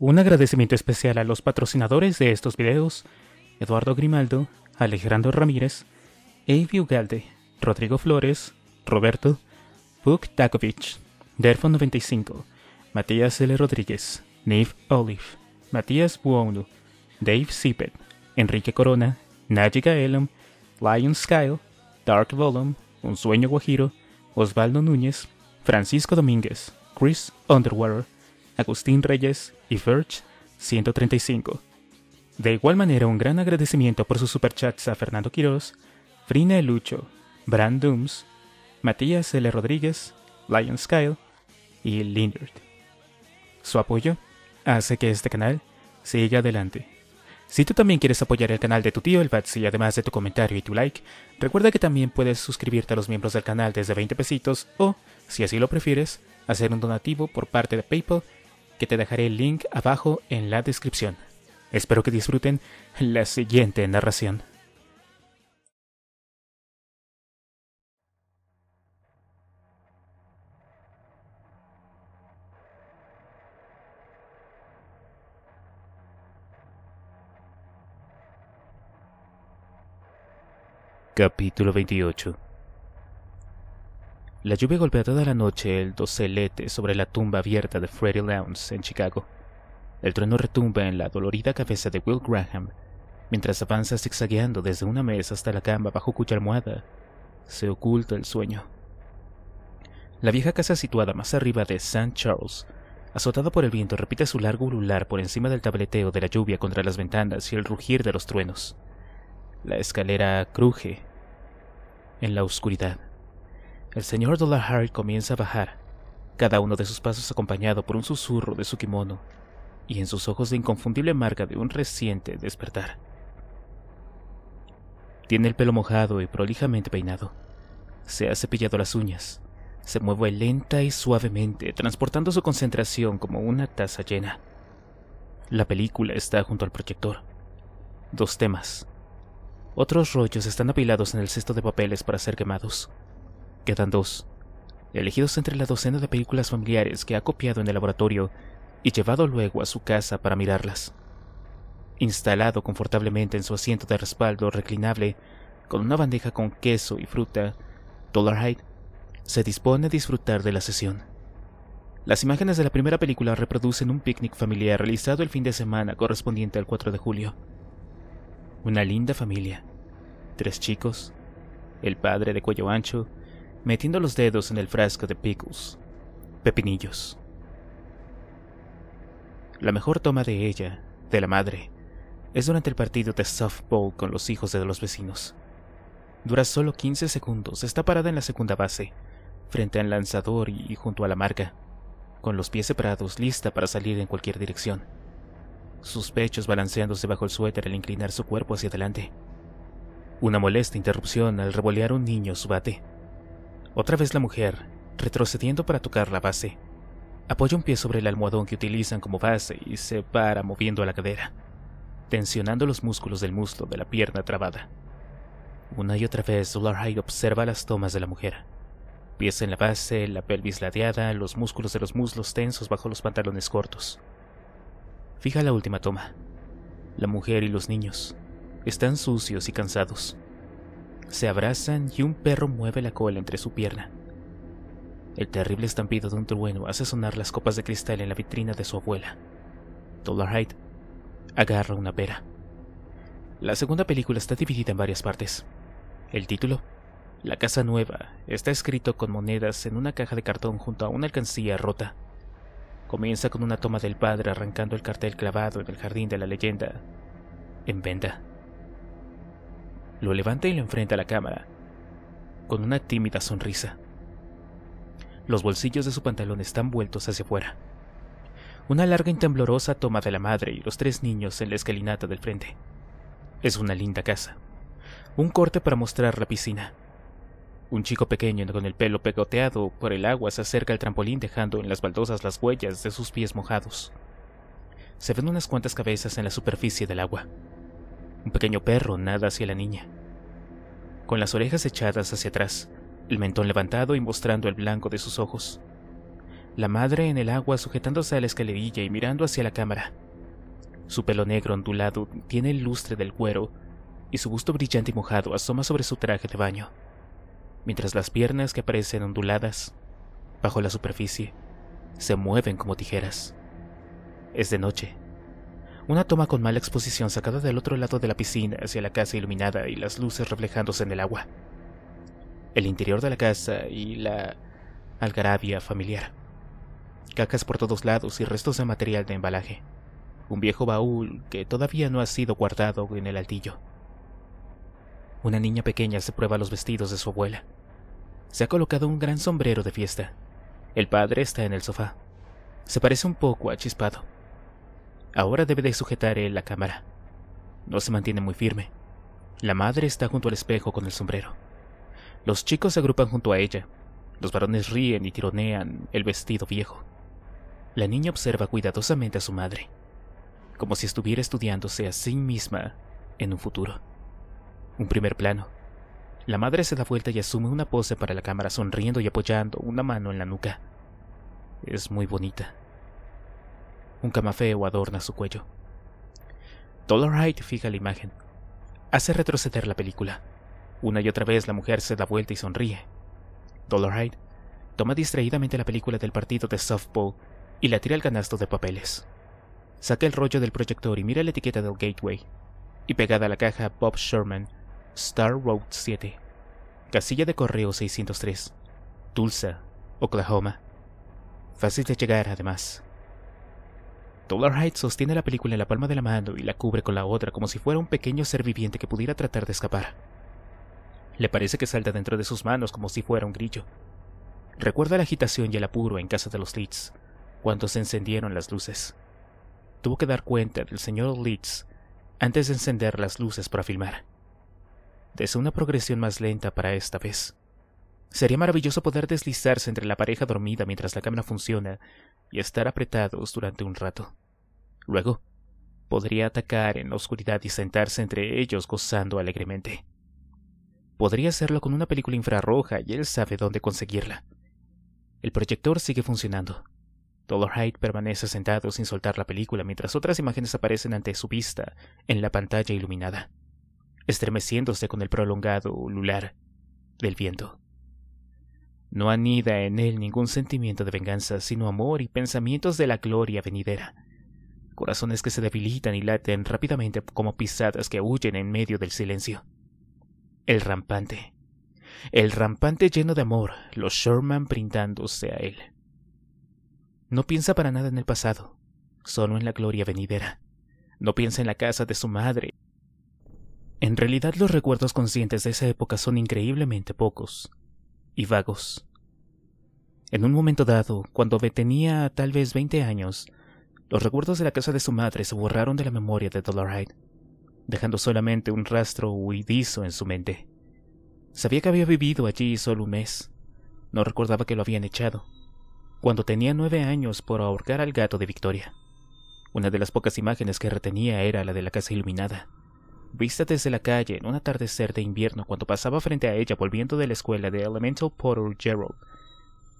Un agradecimiento especial a los patrocinadores de estos videos, Eduardo Grimaldo, Alejandro Ramírez, Avi Ugalde, Rodrigo Flores, Roberto, Puk Takovic, Derfo95, Matías L. Rodríguez, Neve Olive, Matías Buono, Dave Sipet, Enrique Corona, Najiga Elam, Lion Skyle, Dark Volum, Un Sueño Guajiro, Osvaldo Núñez, Francisco Domínguez, Chris Underwater, Agustín Reyes y Verge 135. De igual manera, un gran agradecimiento por sus superchats a Fernando Quiroz, Frina Lucho, Brand Dooms, Matías L. Rodríguez, Lion Skyle y Lindert. Su apoyo hace que este canal siga adelante. Si tú también quieres apoyar el canal de tu tío El Batsy, además de tu comentario y tu like, recuerda que también puedes suscribirte a los miembros del canal desde 20 pesitos o, si así lo prefieres, hacer un donativo por parte de PayPal que te dejaré el link abajo en la descripción. Espero que disfruten la siguiente narración. Capítulo 28 la lluvia golpea toda la noche el docelete sobre la tumba abierta de Freddy Lowndes en Chicago. El trueno retumba en la dolorida cabeza de Will Graham, mientras avanza zigzagueando desde una mesa hasta la cama bajo cuya almohada se oculta el sueño. La vieja casa situada más arriba de St. Charles, azotada por el viento, repite su largo ulular por encima del tableteo de la lluvia contra las ventanas y el rugir de los truenos. La escalera cruje en la oscuridad el señor Dollar comienza a bajar, cada uno de sus pasos acompañado por un susurro de su kimono y en sus ojos la inconfundible marca de un reciente despertar. Tiene el pelo mojado y prolijamente peinado. Se ha cepillado las uñas. Se mueve lenta y suavemente, transportando su concentración como una taza llena. La película está junto al proyector. Dos temas. Otros rollos están apilados en el cesto de papeles para ser quemados quedan dos, elegidos entre la docena de películas familiares que ha copiado en el laboratorio y llevado luego a su casa para mirarlas. Instalado confortablemente en su asiento de respaldo reclinable, con una bandeja con queso y fruta, Dollarhide se dispone a disfrutar de la sesión. Las imágenes de la primera película reproducen un picnic familiar realizado el fin de semana correspondiente al 4 de julio. Una linda familia. Tres chicos, el padre de cuello ancho, metiendo los dedos en el frasco de pickles, pepinillos. La mejor toma de ella, de la madre, es durante el partido de softball con los hijos de los vecinos. Dura solo 15 segundos, está parada en la segunda base, frente al lanzador y junto a la marca, con los pies separados, lista para salir en cualquier dirección. Sus pechos balanceándose bajo el suéter al inclinar su cuerpo hacia adelante. Una molesta interrupción al revolear un niño su bate. Otra vez la mujer, retrocediendo para tocar la base. Apoya un pie sobre el almohadón que utilizan como base y se para moviendo la cadera, tensionando los músculos del muslo de la pierna trabada. Una y otra vez Dolar High observa las tomas de la mujer. Pies en la base, la pelvis ladeada, los músculos de los muslos tensos bajo los pantalones cortos. Fija la última toma. La mujer y los niños están sucios y cansados se abrazan y un perro mueve la cola entre su pierna. El terrible estampido de un trueno hace sonar las copas de cristal en la vitrina de su abuela. Dollar agarra una pera. La segunda película está dividida en varias partes. El título, La Casa Nueva, está escrito con monedas en una caja de cartón junto a una alcancía rota. Comienza con una toma del padre arrancando el cartel clavado en el jardín de la leyenda, en venta. Lo levanta y lo enfrenta a la cámara, con una tímida sonrisa. Los bolsillos de su pantalón están vueltos hacia afuera. Una larga y temblorosa toma de la madre y los tres niños en la escalinata del frente. Es una linda casa. Un corte para mostrar la piscina. Un chico pequeño con el pelo pegoteado por el agua se acerca al trampolín dejando en las baldosas las huellas de sus pies mojados. Se ven unas cuantas cabezas en la superficie del agua. Un pequeño perro nada hacia la niña. Con las orejas echadas hacia atrás, el mentón levantado y mostrando el blanco de sus ojos. La madre en el agua sujetándose a la escalerilla y mirando hacia la cámara. Su pelo negro ondulado tiene el lustre del cuero y su busto brillante y mojado asoma sobre su traje de baño, mientras las piernas que aparecen onduladas bajo la superficie se mueven como tijeras. Es de noche una toma con mala exposición sacada del otro lado de la piscina hacia la casa iluminada y las luces reflejándose en el agua. El interior de la casa y la algarabia familiar. Cacas por todos lados y restos de material de embalaje. Un viejo baúl que todavía no ha sido guardado en el altillo. Una niña pequeña se prueba los vestidos de su abuela. Se ha colocado un gran sombrero de fiesta. El padre está en el sofá. Se parece un poco a Chispado Ahora debe de sujetar él la cámara. No se mantiene muy firme. La madre está junto al espejo con el sombrero. Los chicos se agrupan junto a ella. Los varones ríen y tironean el vestido viejo. La niña observa cuidadosamente a su madre, como si estuviera estudiándose a sí misma en un futuro. Un primer plano. La madre se da vuelta y asume una pose para la cámara sonriendo y apoyando una mano en la nuca. Es muy bonita. Un camafeo adorna su cuello. Dollarhide fija la imagen. Hace retroceder la película. Una y otra vez la mujer se da vuelta y sonríe. Dollarhide toma distraídamente la película del partido de softball y la tira al canasto de papeles. Saca el rollo del proyector y mira la etiqueta del gateway. Y pegada a la caja Bob Sherman, Star Road 7, casilla de correo 603, Tulsa, Oklahoma. Fácil de llegar, además. Dollar sostiene la película en la palma de la mano y la cubre con la otra como si fuera un pequeño ser viviente que pudiera tratar de escapar. Le parece que salta dentro de sus manos como si fuera un grillo. Recuerda la agitación y el apuro en casa de los Leeds, cuando se encendieron las luces. Tuvo que dar cuenta del señor Leeds antes de encender las luces para filmar. Desde una progresión más lenta para esta vez. Sería maravilloso poder deslizarse entre la pareja dormida mientras la cámara funciona y estar apretados durante un rato. Luego, podría atacar en la oscuridad y sentarse entre ellos gozando alegremente. Podría hacerlo con una película infrarroja y él sabe dónde conseguirla. El proyector sigue funcionando. Hyde permanece sentado sin soltar la película mientras otras imágenes aparecen ante su vista en la pantalla iluminada, estremeciéndose con el prolongado ulular del viento. No anida en él ningún sentimiento de venganza, sino amor y pensamientos de la gloria venidera. Corazones que se debilitan y laten rápidamente como pisadas que huyen en medio del silencio. El rampante. El rampante lleno de amor, los Sherman brindándose a él. No piensa para nada en el pasado, solo en la gloria venidera. No piensa en la casa de su madre. En realidad los recuerdos conscientes de esa época son increíblemente pocos y vagos. En un momento dado, cuando tenía tal vez veinte años, los recuerdos de la casa de su madre se borraron de la memoria de Dollarhide, dejando solamente un rastro huidizo en su mente. Sabía que había vivido allí solo un mes. No recordaba que lo habían echado, cuando tenía nueve años por ahorcar al gato de Victoria. Una de las pocas imágenes que retenía era la de la casa iluminada vista desde la calle en un atardecer de invierno cuando pasaba frente a ella volviendo de la escuela de Elemental Porter Gerald,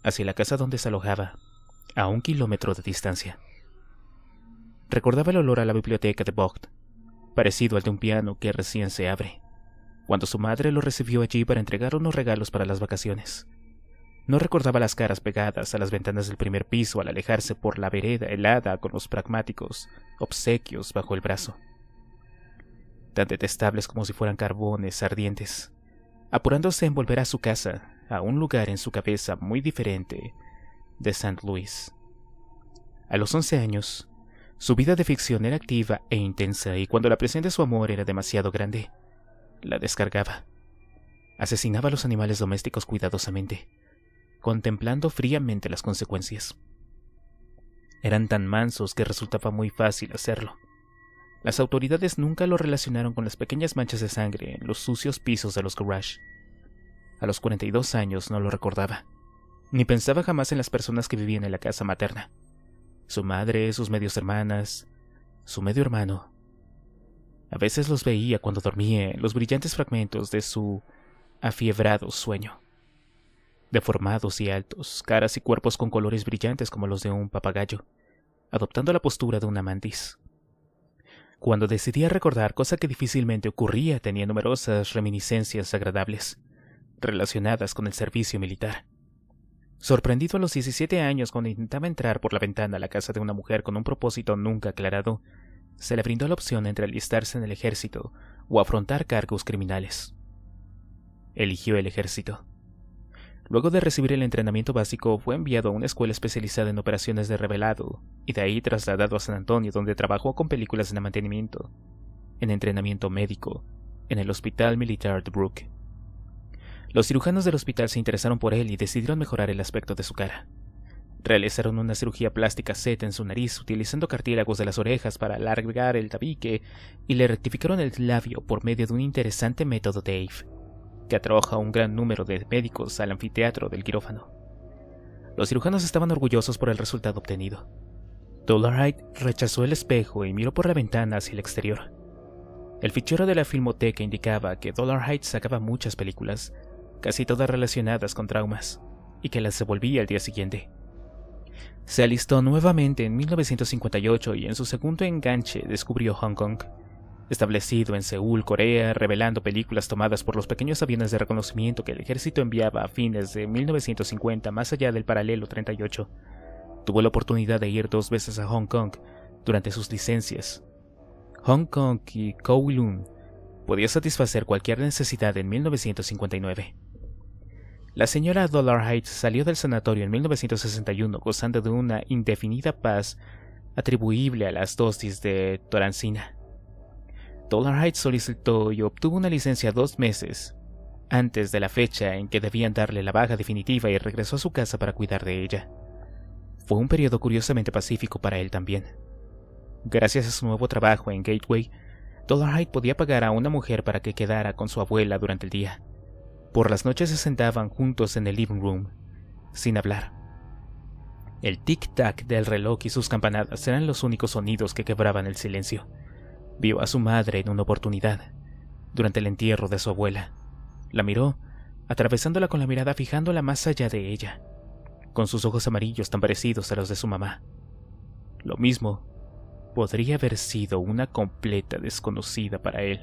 hacia la casa donde se alojaba, a un kilómetro de distancia. Recordaba el olor a la biblioteca de Bogd, parecido al de un piano que recién se abre, cuando su madre lo recibió allí para entregar unos regalos para las vacaciones. No recordaba las caras pegadas a las ventanas del primer piso al alejarse por la vereda helada con los pragmáticos obsequios bajo el brazo tan detestables como si fueran carbones ardientes, apurándose en volver a su casa, a un lugar en su cabeza muy diferente de St. Louis. A los once años, su vida de ficción era activa e intensa y cuando la presión de su amor era demasiado grande, la descargaba. Asesinaba a los animales domésticos cuidadosamente, contemplando fríamente las consecuencias. Eran tan mansos que resultaba muy fácil hacerlo. Las autoridades nunca lo relacionaron con las pequeñas manchas de sangre en los sucios pisos de los garage. A los 42 años no lo recordaba, ni pensaba jamás en las personas que vivían en la casa materna. Su madre, sus medios hermanas, su medio hermano. A veces los veía cuando dormía en los brillantes fragmentos de su afiebrado sueño. Deformados y altos, caras y cuerpos con colores brillantes como los de un papagayo, adoptando la postura de una mantis cuando decidía recordar, cosa que difícilmente ocurría, tenía numerosas reminiscencias agradables relacionadas con el servicio militar. Sorprendido a los 17 años cuando intentaba entrar por la ventana a la casa de una mujer con un propósito nunca aclarado, se le brindó la opción entre alistarse en el ejército o afrontar cargos criminales. Eligió el ejército. Luego de recibir el entrenamiento básico, fue enviado a una escuela especializada en operaciones de revelado, y de ahí trasladado a San Antonio, donde trabajó con películas de mantenimiento, en entrenamiento médico, en el Hospital Militar de Brook. Los cirujanos del hospital se interesaron por él y decidieron mejorar el aspecto de su cara. Realizaron una cirugía plástica Z en su nariz utilizando cartílagos de las orejas para alargar el tabique y le rectificaron el labio por medio de un interesante método de Dave que atrajo a un gran número de médicos al anfiteatro del quirófano. Los cirujanos estaban orgullosos por el resultado obtenido. Dollarhide rechazó el espejo y miró por la ventana hacia el exterior. El fichero de la filmoteca indicaba que Dollarhide sacaba muchas películas, casi todas relacionadas con traumas, y que las devolvía al día siguiente. Se alistó nuevamente en 1958 y en su segundo enganche descubrió Hong Kong establecido en Seúl, Corea, revelando películas tomadas por los pequeños aviones de reconocimiento que el ejército enviaba a fines de 1950 más allá del paralelo 38. Tuvo la oportunidad de ir dos veces a Hong Kong durante sus licencias. Hong Kong y Kowloon podía satisfacer cualquier necesidad en 1959. La señora Dollar Heights salió del sanatorio en 1961 gozando de una indefinida paz atribuible a las dosis de torancina. Dollarhide solicitó y obtuvo una licencia dos meses, antes de la fecha en que debían darle la baja definitiva y regresó a su casa para cuidar de ella. Fue un periodo curiosamente pacífico para él también. Gracias a su nuevo trabajo en Gateway, Dollarhide podía pagar a una mujer para que quedara con su abuela durante el día. Por las noches se sentaban juntos en el living room, sin hablar. El tic-tac del reloj y sus campanadas eran los únicos sonidos que quebraban el silencio. Vio a su madre en una oportunidad, durante el entierro de su abuela. La miró, atravesándola con la mirada fijándola más allá de ella, con sus ojos amarillos tan parecidos a los de su mamá. Lo mismo podría haber sido una completa desconocida para él.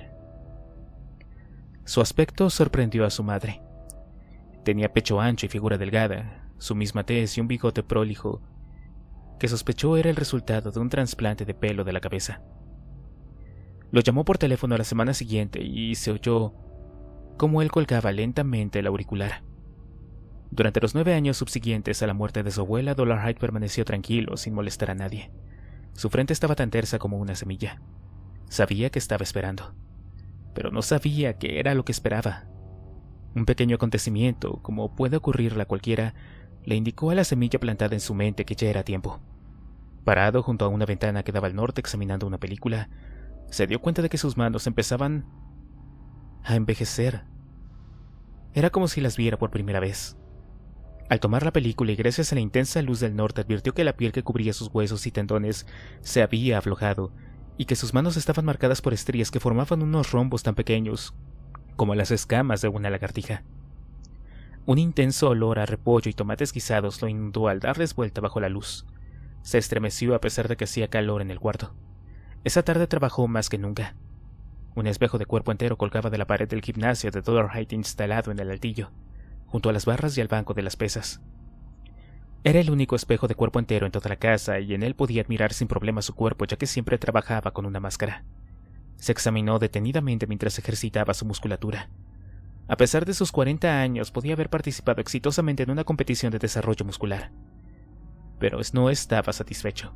Su aspecto sorprendió a su madre. Tenía pecho ancho y figura delgada, su misma tez y un bigote prólijo, que sospechó era el resultado de un trasplante de pelo de la cabeza. Lo llamó por teléfono la semana siguiente y se oyó cómo él colgaba lentamente el auricular. Durante los nueve años subsiguientes a la muerte de su abuela, Dollar Hyde permaneció tranquilo, sin molestar a nadie. Su frente estaba tan tersa como una semilla. Sabía que estaba esperando, pero no sabía qué era lo que esperaba. Un pequeño acontecimiento, como puede ocurrirle a cualquiera, le indicó a la semilla plantada en su mente que ya era tiempo. Parado junto a una ventana que daba al norte examinando una película, se dio cuenta de que sus manos empezaban a envejecer. Era como si las viera por primera vez. Al tomar la película y gracias a la intensa luz del norte advirtió que la piel que cubría sus huesos y tendones se había aflojado y que sus manos estaban marcadas por estrías que formaban unos rombos tan pequeños como las escamas de una lagartija. Un intenso olor a repollo y tomates guisados lo inundó al darles vuelta bajo la luz. Se estremeció a pesar de que hacía calor en el cuarto. Esa tarde trabajó más que nunca. Un espejo de cuerpo entero colgaba de la pared del gimnasio de Dollar instalado en el altillo, junto a las barras y al banco de las pesas. Era el único espejo de cuerpo entero en toda la casa y en él podía admirar sin problema su cuerpo ya que siempre trabajaba con una máscara. Se examinó detenidamente mientras ejercitaba su musculatura. A pesar de sus 40 años, podía haber participado exitosamente en una competición de desarrollo muscular. Pero no estaba satisfecho.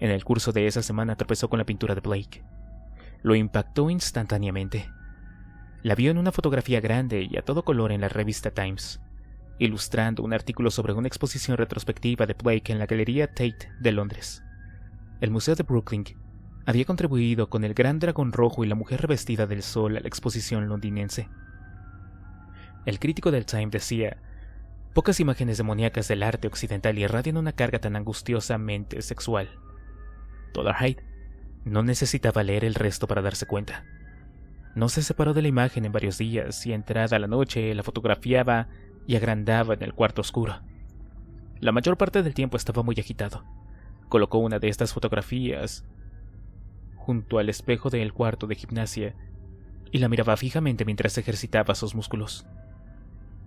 En el curso de esa semana tropezó con la pintura de Blake. Lo impactó instantáneamente. La vio en una fotografía grande y a todo color en la revista Times, ilustrando un artículo sobre una exposición retrospectiva de Blake en la Galería Tate de Londres. El Museo de Brooklyn había contribuido con el gran dragón rojo y la mujer revestida del sol a la exposición londinense. El crítico del Time decía, pocas imágenes demoníacas del arte occidental irradian una carga tan angustiosamente sexual no necesitaba leer el resto para darse cuenta. No se separó de la imagen en varios días y entrada la noche la fotografiaba y agrandaba en el cuarto oscuro. La mayor parte del tiempo estaba muy agitado. Colocó una de estas fotografías junto al espejo del cuarto de gimnasia y la miraba fijamente mientras ejercitaba sus músculos.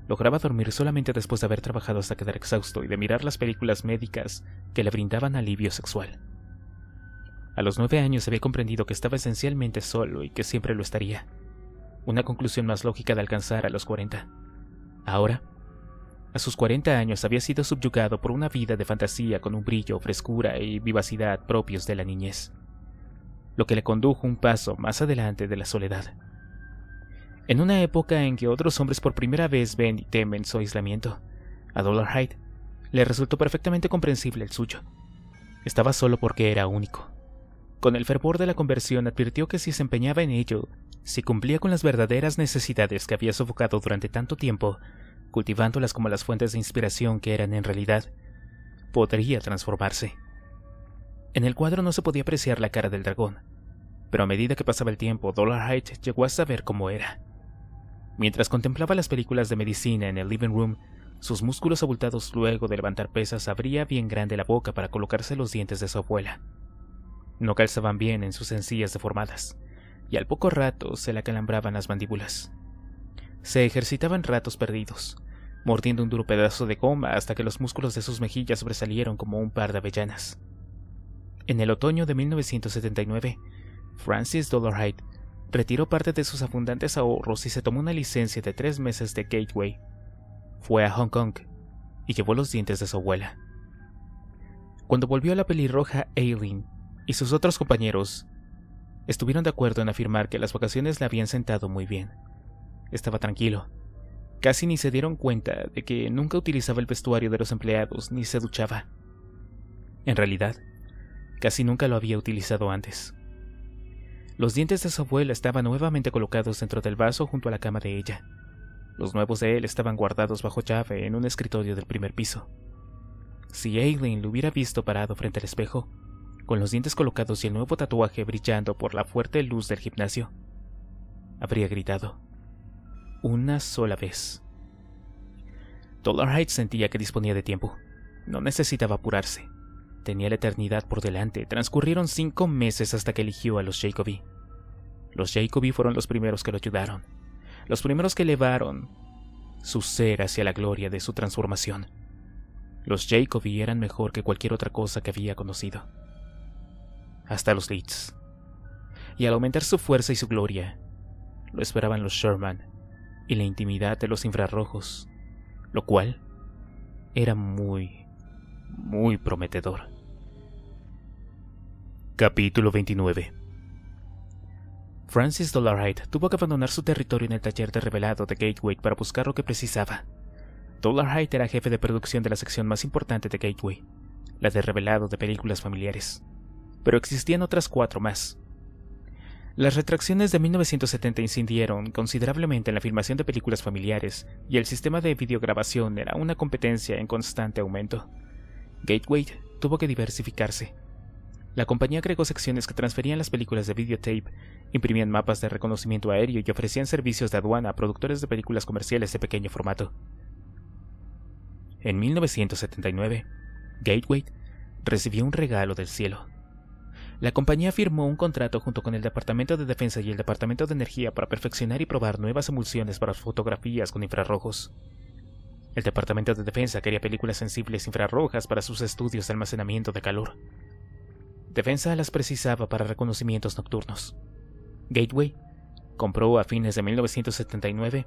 Lograba dormir solamente después de haber trabajado hasta quedar exhausto y de mirar las películas médicas que le brindaban alivio sexual. A los nueve años había comprendido que estaba esencialmente solo y que siempre lo estaría. Una conclusión más lógica de alcanzar a los cuarenta. Ahora, a sus cuarenta años había sido subyugado por una vida de fantasía con un brillo, frescura y vivacidad propios de la niñez, lo que le condujo un paso más adelante de la soledad. En una época en que otros hombres por primera vez ven y temen su aislamiento, a Dollar Hyde le resultó perfectamente comprensible el suyo. Estaba solo porque era único. Con el fervor de la conversión advirtió que si se empeñaba en ello, si cumplía con las verdaderas necesidades que había sofocado durante tanto tiempo, cultivándolas como las fuentes de inspiración que eran en realidad, podría transformarse. En el cuadro no se podía apreciar la cara del dragón, pero a medida que pasaba el tiempo, Dollar llegó a saber cómo era. Mientras contemplaba las películas de medicina en el living room, sus músculos abultados luego de levantar pesas abría bien grande la boca para colocarse los dientes de su abuela. No calzaban bien en sus sencillas deformadas, y al poco rato se le acalambraban las mandíbulas. Se ejercitaban ratos perdidos, mordiendo un duro pedazo de goma hasta que los músculos de sus mejillas sobresalieron como un par de avellanas. En el otoño de 1979, Francis Dollarhide retiró parte de sus abundantes ahorros y se tomó una licencia de tres meses de Gateway. Fue a Hong Kong y llevó los dientes de su abuela. Cuando volvió a la pelirroja Aileen, y sus otros compañeros estuvieron de acuerdo en afirmar que las vacaciones le habían sentado muy bien. Estaba tranquilo. Casi ni se dieron cuenta de que nunca utilizaba el vestuario de los empleados ni se duchaba. En realidad, casi nunca lo había utilizado antes. Los dientes de su abuela estaban nuevamente colocados dentro del vaso junto a la cama de ella. Los nuevos de él estaban guardados bajo llave en un escritorio del primer piso. Si Aileen lo hubiera visto parado frente al espejo, con los dientes colocados y el nuevo tatuaje brillando por la fuerte luz del gimnasio. Habría gritado. Una sola vez. Dollar sentía que disponía de tiempo. No necesitaba apurarse. Tenía la eternidad por delante. Transcurrieron cinco meses hasta que eligió a los Jacobi. Los Jacobi fueron los primeros que lo ayudaron. Los primeros que elevaron su ser hacia la gloria de su transformación. Los Jacobi eran mejor que cualquier otra cosa que había conocido hasta los Leeds. Y al aumentar su fuerza y su gloria, lo esperaban los Sherman y la intimidad de los infrarrojos, lo cual era muy, muy prometedor. Capítulo 29 Francis Dollarhide tuvo que abandonar su territorio en el taller de revelado de Gateway para buscar lo que precisaba. Dollarhide era jefe de producción de la sección más importante de Gateway, la de revelado de películas familiares pero existían otras cuatro más. Las retracciones de 1970 incidieron considerablemente en la filmación de películas familiares y el sistema de videograbación era una competencia en constante aumento. Gateway tuvo que diversificarse. La compañía agregó secciones que transferían las películas de videotape, imprimían mapas de reconocimiento aéreo y ofrecían servicios de aduana a productores de películas comerciales de pequeño formato. En 1979, Gateway recibió un regalo del cielo. La compañía firmó un contrato junto con el Departamento de Defensa y el Departamento de Energía para perfeccionar y probar nuevas emulsiones para fotografías con infrarrojos. El Departamento de Defensa quería películas sensibles infrarrojas para sus estudios de almacenamiento de calor. Defensa las precisaba para reconocimientos nocturnos. Gateway compró a fines de 1979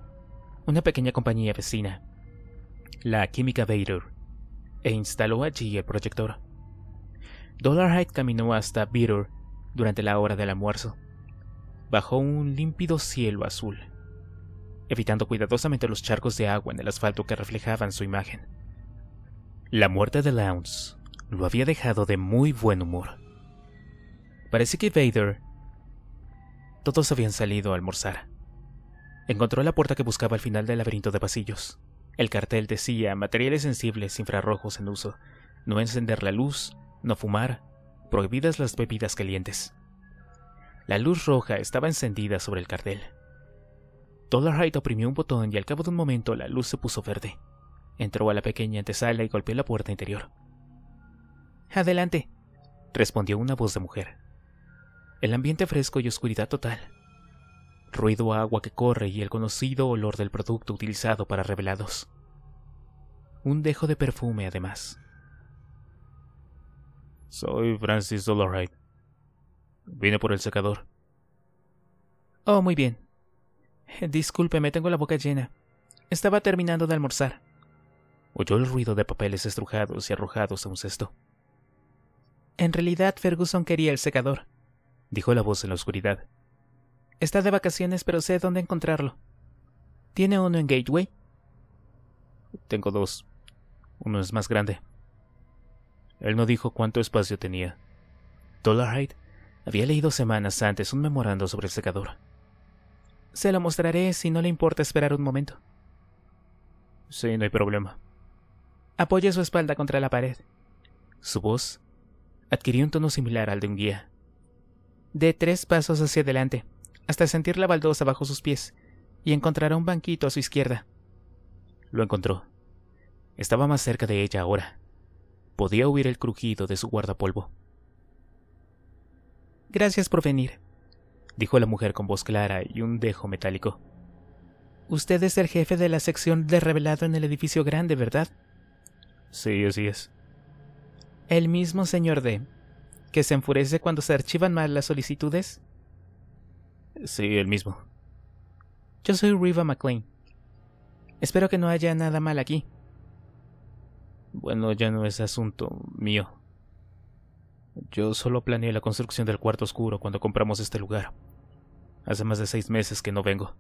una pequeña compañía vecina, la Química Vader, e instaló allí el proyector. Dollarhide caminó hasta Bitter durante la hora del almuerzo, bajo un límpido cielo azul, evitando cuidadosamente los charcos de agua en el asfalto que reflejaban su imagen. La muerte de Lowndes lo había dejado de muy buen humor. Parece que Vader... Todos habían salido a almorzar. Encontró la puerta que buscaba al final del laberinto de pasillos. El cartel decía materiales sensibles infrarrojos en uso, no encender la luz no fumar, prohibidas las bebidas calientes. La luz roja estaba encendida sobre el cartel. Dollarhide oprimió un botón y al cabo de un momento la luz se puso verde. Entró a la pequeña antesala y golpeó la puerta interior. Adelante, respondió una voz de mujer. El ambiente fresco y oscuridad total. Ruido a agua que corre y el conocido olor del producto utilizado para revelados. Un dejo de perfume además. Soy Francis Dolorite. Vine por el secador. Oh, muy bien. Discúlpeme, tengo la boca llena. Estaba terminando de almorzar. Oyó el ruido de papeles estrujados y arrojados a un cesto. En realidad, Ferguson quería el secador, dijo la voz en la oscuridad. Está de vacaciones, pero sé dónde encontrarlo. ¿Tiene uno en Gateway? Tengo dos. Uno es más grande. Él no dijo cuánto espacio tenía. Dollarhide había leído semanas antes un memorando sobre el secador. Se lo mostraré si no le importa esperar un momento. Sí, no hay problema. Apoyé su espalda contra la pared. Su voz adquirió un tono similar al de un guía. De tres pasos hacia adelante, hasta sentir la baldosa bajo sus pies, y encontrará un banquito a su izquierda. Lo encontró. Estaba más cerca de ella ahora. Podía oír el crujido de su guardapolvo. Gracias por venir, dijo la mujer con voz clara y un dejo metálico. Usted es el jefe de la sección de revelado en el edificio grande, ¿verdad? Sí, así es. El mismo señor D, que se enfurece cuando se archivan mal las solicitudes. Sí, el mismo. Yo soy Riva McLean. Espero que no haya nada mal aquí. Bueno, ya no es asunto mío. Yo solo planeé la construcción del cuarto oscuro cuando compramos este lugar. Hace más de seis meses que no vengo.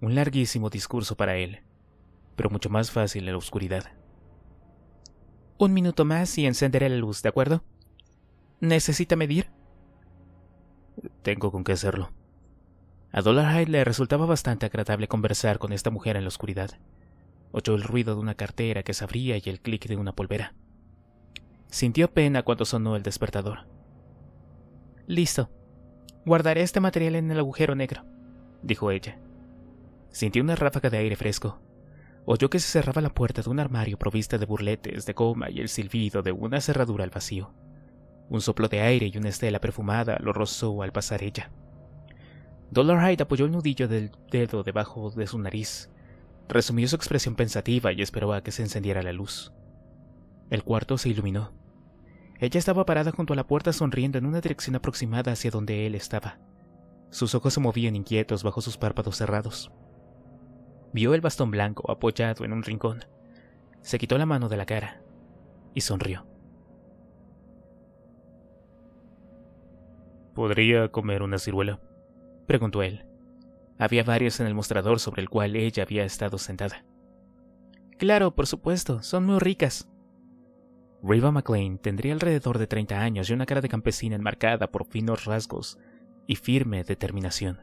Un larguísimo discurso para él, pero mucho más fácil en la oscuridad. Un minuto más y encenderé la luz, ¿de acuerdo? ¿Necesita medir? Tengo con qué hacerlo. A Dollar Hyde le resultaba bastante agradable conversar con esta mujer en la oscuridad. Oyó el ruido de una cartera que se abría y el clic de una polvera. Sintió pena cuando sonó el despertador. Listo. Guardaré este material en el agujero negro, dijo ella. Sintió una ráfaga de aire fresco. Oyó que se cerraba la puerta de un armario provista de burletes de goma y el silbido de una cerradura al vacío. Un soplo de aire y una estela perfumada lo rozó al pasar ella. Dollar Hyde apoyó el nudillo del dedo debajo de su nariz Resumió su expresión pensativa y esperó a que se encendiera la luz. El cuarto se iluminó. Ella estaba parada junto a la puerta sonriendo en una dirección aproximada hacia donde él estaba. Sus ojos se movían inquietos bajo sus párpados cerrados. Vio el bastón blanco apoyado en un rincón. Se quitó la mano de la cara y sonrió. ¿Podría comer una ciruela? preguntó él. Había varios en el mostrador sobre el cual ella había estado sentada. Claro, por supuesto, son muy ricas. Riva McLean tendría alrededor de 30 años y una cara de campesina enmarcada por finos rasgos y firme determinación.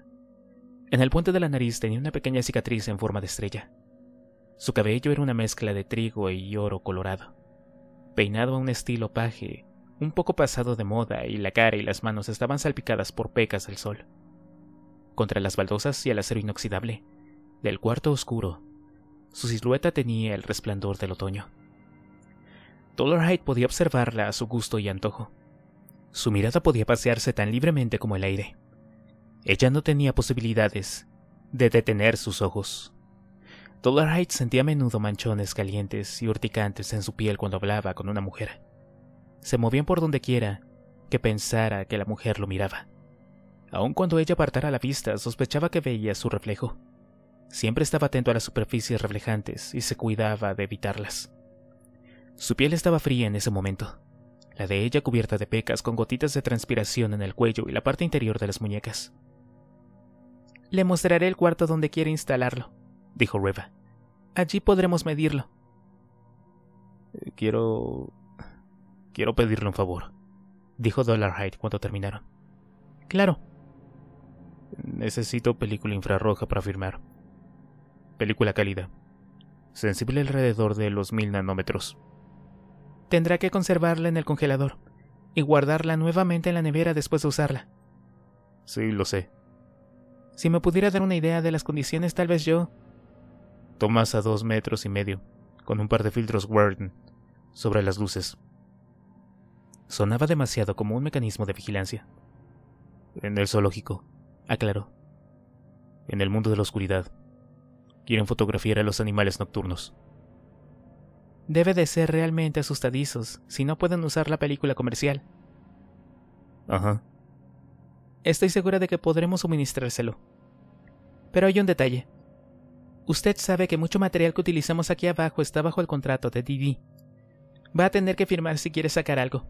En el puente de la nariz tenía una pequeña cicatriz en forma de estrella. Su cabello era una mezcla de trigo y oro colorado, peinado a un estilo paje, un poco pasado de moda, y la cara y las manos estaban salpicadas por pecas del sol contra las baldosas y el acero inoxidable, del cuarto oscuro. Su silueta tenía el resplandor del otoño. Dollarhide podía observarla a su gusto y antojo. Su mirada podía pasearse tan libremente como el aire. Ella no tenía posibilidades de detener sus ojos. Dollarhide sentía a menudo manchones calientes y urticantes en su piel cuando hablaba con una mujer. Se movían por donde quiera que pensara que la mujer lo miraba. Aun cuando ella apartara la vista, sospechaba que veía su reflejo. Siempre estaba atento a las superficies reflejantes y se cuidaba de evitarlas. Su piel estaba fría en ese momento, la de ella cubierta de pecas con gotitas de transpiración en el cuello y la parte interior de las muñecas. Le mostraré el cuarto donde quiere instalarlo, dijo Reva. Allí podremos medirlo. Eh, quiero... Quiero pedirle un favor, dijo Dollarhide cuando terminaron. Claro, Necesito película infrarroja para firmar. Película cálida. Sensible alrededor de los mil nanómetros. Tendrá que conservarla en el congelador y guardarla nuevamente en la nevera después de usarla. Sí, lo sé. Si me pudiera dar una idea de las condiciones, tal vez yo. Tomás a dos metros y medio, con un par de filtros Warden, sobre las luces. Sonaba demasiado como un mecanismo de vigilancia. En el zoológico, aclaró. En el mundo de la oscuridad, quieren fotografiar a los animales nocturnos. Debe de ser realmente asustadizos si no pueden usar la película comercial. Ajá. Estoy segura de que podremos suministrárselo. Pero hay un detalle. Usted sabe que mucho material que utilizamos aquí abajo está bajo el contrato de Didi. Va a tener que firmar si quiere sacar algo.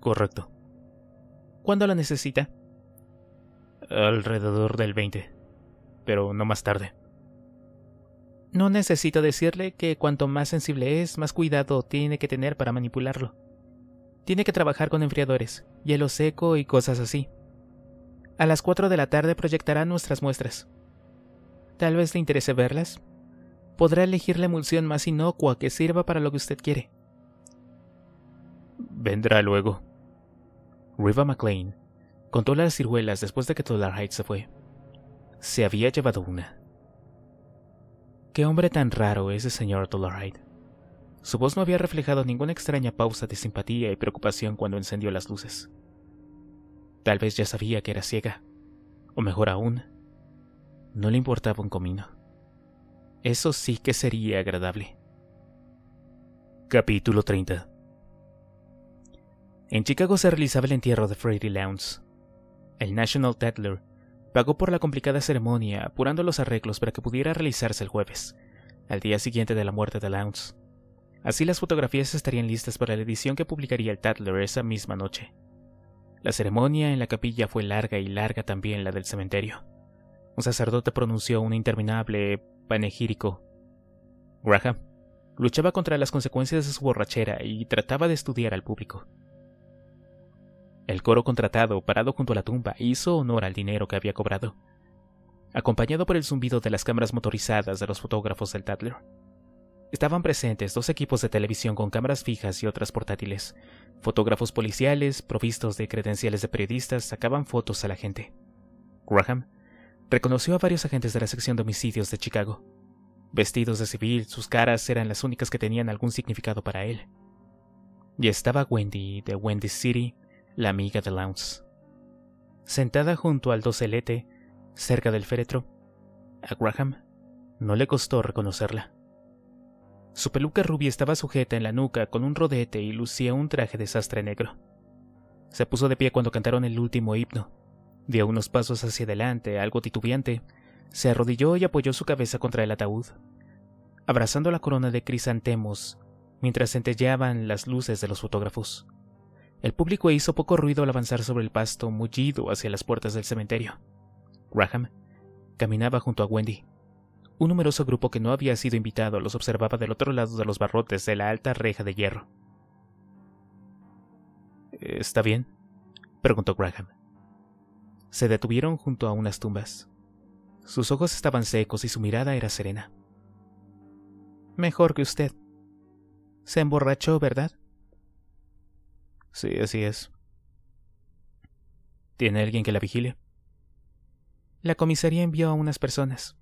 Correcto. ¿Cuándo lo necesita? alrededor del 20, pero no más tarde. No necesito decirle que cuanto más sensible es, más cuidado tiene que tener para manipularlo. Tiene que trabajar con enfriadores, hielo seco y cosas así. A las 4 de la tarde proyectará nuestras muestras. Tal vez le interese verlas. Podrá elegir la emulsión más inocua que sirva para lo que usted quiere. Vendrá luego. Riva McLean Contó las ciruelas después de que Hyde se fue. Se había llevado una. Qué hombre tan raro ese señor Tolarhide. Su voz no había reflejado ninguna extraña pausa de simpatía y preocupación cuando encendió las luces. Tal vez ya sabía que era ciega, o mejor aún, no le importaba un comino. Eso sí que sería agradable. Capítulo 30 En Chicago se realizaba el entierro de Freddy Lowndes, el National Tatler, pagó por la complicada ceremonia, apurando los arreglos para que pudiera realizarse el jueves, al día siguiente de la muerte de Lowndes. Así las fotografías estarían listas para la edición que publicaría el Tatler esa misma noche. La ceremonia en la capilla fue larga y larga también la del cementerio. Un sacerdote pronunció un interminable panegírico. Graham luchaba contra las consecuencias de su borrachera y trataba de estudiar al público. El coro contratado, parado junto a la tumba, hizo honor al dinero que había cobrado, acompañado por el zumbido de las cámaras motorizadas de los fotógrafos del Tatler. Estaban presentes dos equipos de televisión con cámaras fijas y otras portátiles. Fotógrafos policiales, provistos de credenciales de periodistas, sacaban fotos a la gente. Graham reconoció a varios agentes de la sección de homicidios de Chicago. Vestidos de civil, sus caras eran las únicas que tenían algún significado para él. Y estaba Wendy de Wendy City, la amiga de Lounce. Sentada junto al docelete, cerca del féretro, a Graham no le costó reconocerla. Su peluca rubia estaba sujeta en la nuca con un rodete y lucía un traje de sastre negro. Se puso de pie cuando cantaron el último himno. Dio unos pasos hacia adelante, algo titubeante, se arrodilló y apoyó su cabeza contra el ataúd, abrazando la corona de crisantemos mientras centelleaban las luces de los fotógrafos. El público hizo poco ruido al avanzar sobre el pasto mullido hacia las puertas del cementerio. Graham caminaba junto a Wendy. Un numeroso grupo que no había sido invitado los observaba del otro lado de los barrotes de la alta reja de hierro. ¿Está bien? preguntó Graham. Se detuvieron junto a unas tumbas. Sus ojos estaban secos y su mirada era serena. Mejor que usted. Se emborrachó, ¿verdad? Sí, así es. ¿Tiene alguien que la vigile? La comisaría envió a unas personas.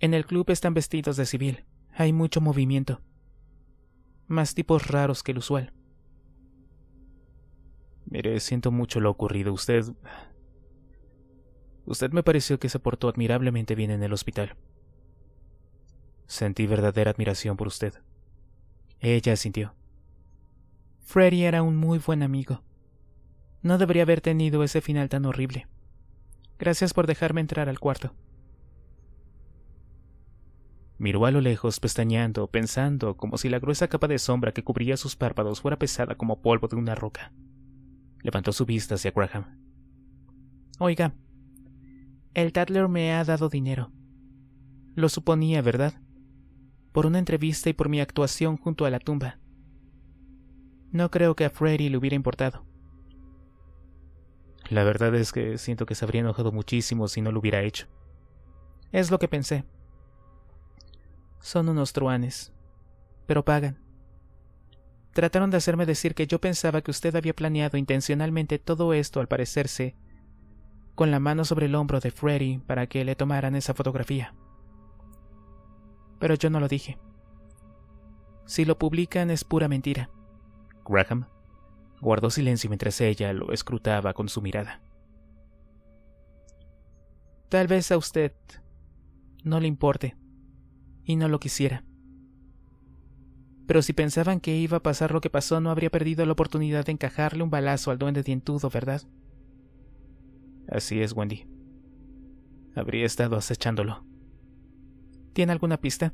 En el club están vestidos de civil. Hay mucho movimiento. Más tipos raros que el usual. Mire, siento mucho lo ocurrido. Usted... Usted me pareció que se portó admirablemente bien en el hospital. Sentí verdadera admiración por usted. Ella sintió. Freddy era un muy buen amigo. No debería haber tenido ese final tan horrible. Gracias por dejarme entrar al cuarto. Miró a lo lejos, pestañeando, pensando, como si la gruesa capa de sombra que cubría sus párpados fuera pesada como polvo de una roca. Levantó su vista hacia Graham. Oiga, el Tadler me ha dado dinero. Lo suponía, ¿verdad? Por una entrevista y por mi actuación junto a la tumba. No creo que a Freddy le hubiera importado. La verdad es que siento que se habría enojado muchísimo si no lo hubiera hecho. Es lo que pensé. Son unos truanes, pero pagan. Trataron de hacerme decir que yo pensaba que usted había planeado intencionalmente todo esto al parecerse con la mano sobre el hombro de Freddy para que le tomaran esa fotografía. Pero yo no lo dije. Si lo publican es pura mentira. Graham guardó silencio mientras ella lo escrutaba con su mirada. Tal vez a usted no le importe y no lo quisiera. Pero si pensaban que iba a pasar lo que pasó, no habría perdido la oportunidad de encajarle un balazo al duende dientudo, ¿verdad? Así es, Wendy. Habría estado acechándolo. ¿Tiene alguna pista?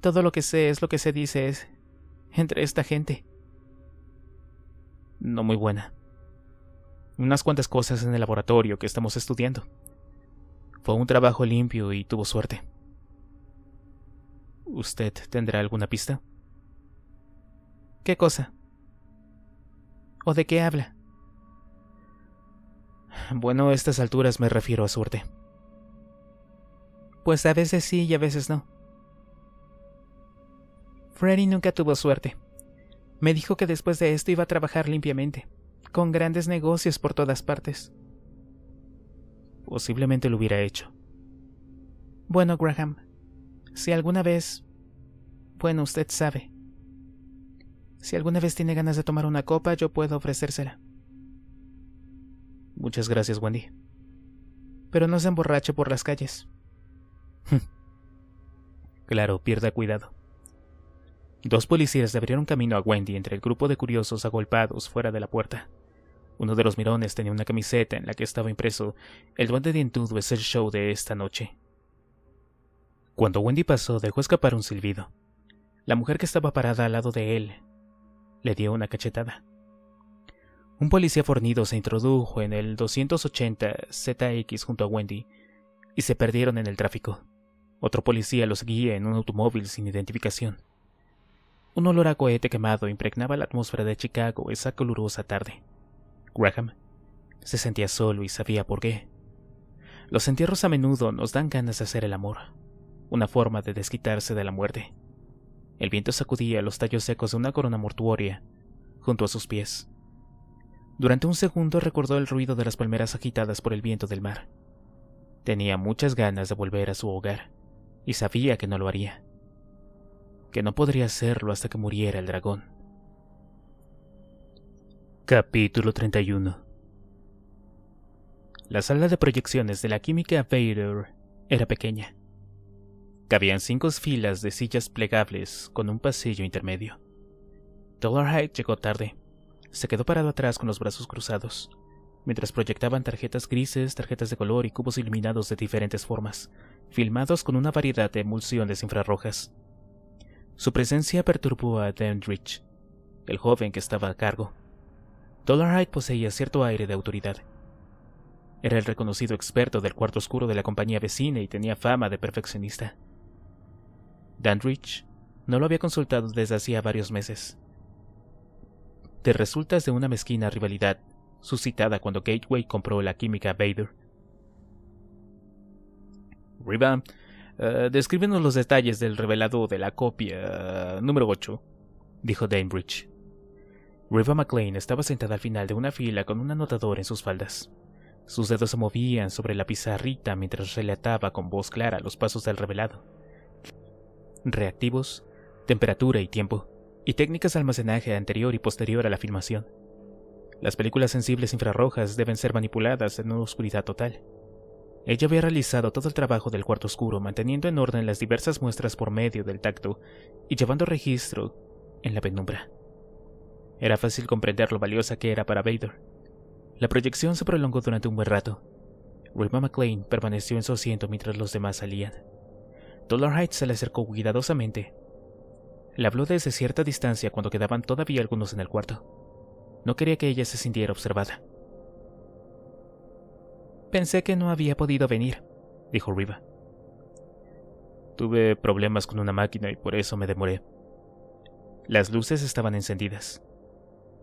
Todo lo que sé es lo que se dice es entre esta gente. No muy buena. Unas cuantas cosas en el laboratorio que estamos estudiando. Fue un trabajo limpio y tuvo suerte. ¿Usted tendrá alguna pista? ¿Qué cosa? ¿O de qué habla? Bueno, a estas alturas me refiero a suerte. Pues a veces sí y a veces no. Freddy nunca tuvo suerte. Me dijo que después de esto iba a trabajar limpiamente, con grandes negocios por todas partes. Posiblemente lo hubiera hecho. Bueno, Graham, si alguna vez... Bueno, usted sabe. Si alguna vez tiene ganas de tomar una copa, yo puedo ofrecérsela. Muchas gracias, Wendy. Pero no se emborrache por las calles. claro, pierda cuidado. Dos policías le abrieron camino a Wendy entre el grupo de curiosos agolpados fuera de la puerta. Uno de los mirones tenía una camiseta en la que estaba impreso El duende dientudo es el show de esta noche. Cuando Wendy pasó, dejó escapar un silbido. La mujer que estaba parada al lado de él le dio una cachetada. Un policía fornido se introdujo en el 280 ZX junto a Wendy y se perdieron en el tráfico. Otro policía los guía en un automóvil sin identificación. Un olor a cohete quemado impregnaba la atmósfera de Chicago esa calurosa tarde. Graham se sentía solo y sabía por qué. Los entierros a menudo nos dan ganas de hacer el amor, una forma de desquitarse de la muerte. El viento sacudía los tallos secos de una corona mortuoria junto a sus pies. Durante un segundo recordó el ruido de las palmeras agitadas por el viento del mar. Tenía muchas ganas de volver a su hogar, y sabía que no lo haría que no podría hacerlo hasta que muriera el dragón. Capítulo 31 La sala de proyecciones de la química Vader era pequeña. Cabían cinco filas de sillas plegables con un pasillo intermedio. Dollarhide llegó tarde. Se quedó parado atrás con los brazos cruzados, mientras proyectaban tarjetas grises, tarjetas de color y cubos iluminados de diferentes formas, filmados con una variedad de emulsiones infrarrojas. Su presencia perturbó a Dandridge, el joven que estaba a cargo. Dollarhide poseía cierto aire de autoridad. Era el reconocido experto del cuarto oscuro de la compañía vecina y tenía fama de perfeccionista. Dandridge no lo había consultado desde hacía varios meses. Te resultas de una mezquina rivalidad suscitada cuando Gateway compró la química Vader. Eh, descríbenos los detalles del revelado de la copia número 8, dijo Dainbridge. Riva McLean estaba sentada al final de una fila con un anotador en sus faldas. Sus dedos se movían sobre la pizarrita mientras relataba con voz clara los pasos del revelado. Reactivos, temperatura y tiempo, y técnicas de almacenaje anterior y posterior a la filmación. Las películas sensibles infrarrojas deben ser manipuladas en una oscuridad total ella había realizado todo el trabajo del cuarto oscuro, manteniendo en orden las diversas muestras por medio del tacto y llevando registro en la penumbra. Era fácil comprender lo valiosa que era para Vader. La proyección se prolongó durante un buen rato. Wilma McLean permaneció en su asiento mientras los demás salían. Dollar Heights se le acercó cuidadosamente. Le habló desde cierta distancia cuando quedaban todavía algunos en el cuarto. No quería que ella se sintiera observada. Pensé que no había podido venir, dijo Riva. Tuve problemas con una máquina y por eso me demoré. Las luces estaban encendidas.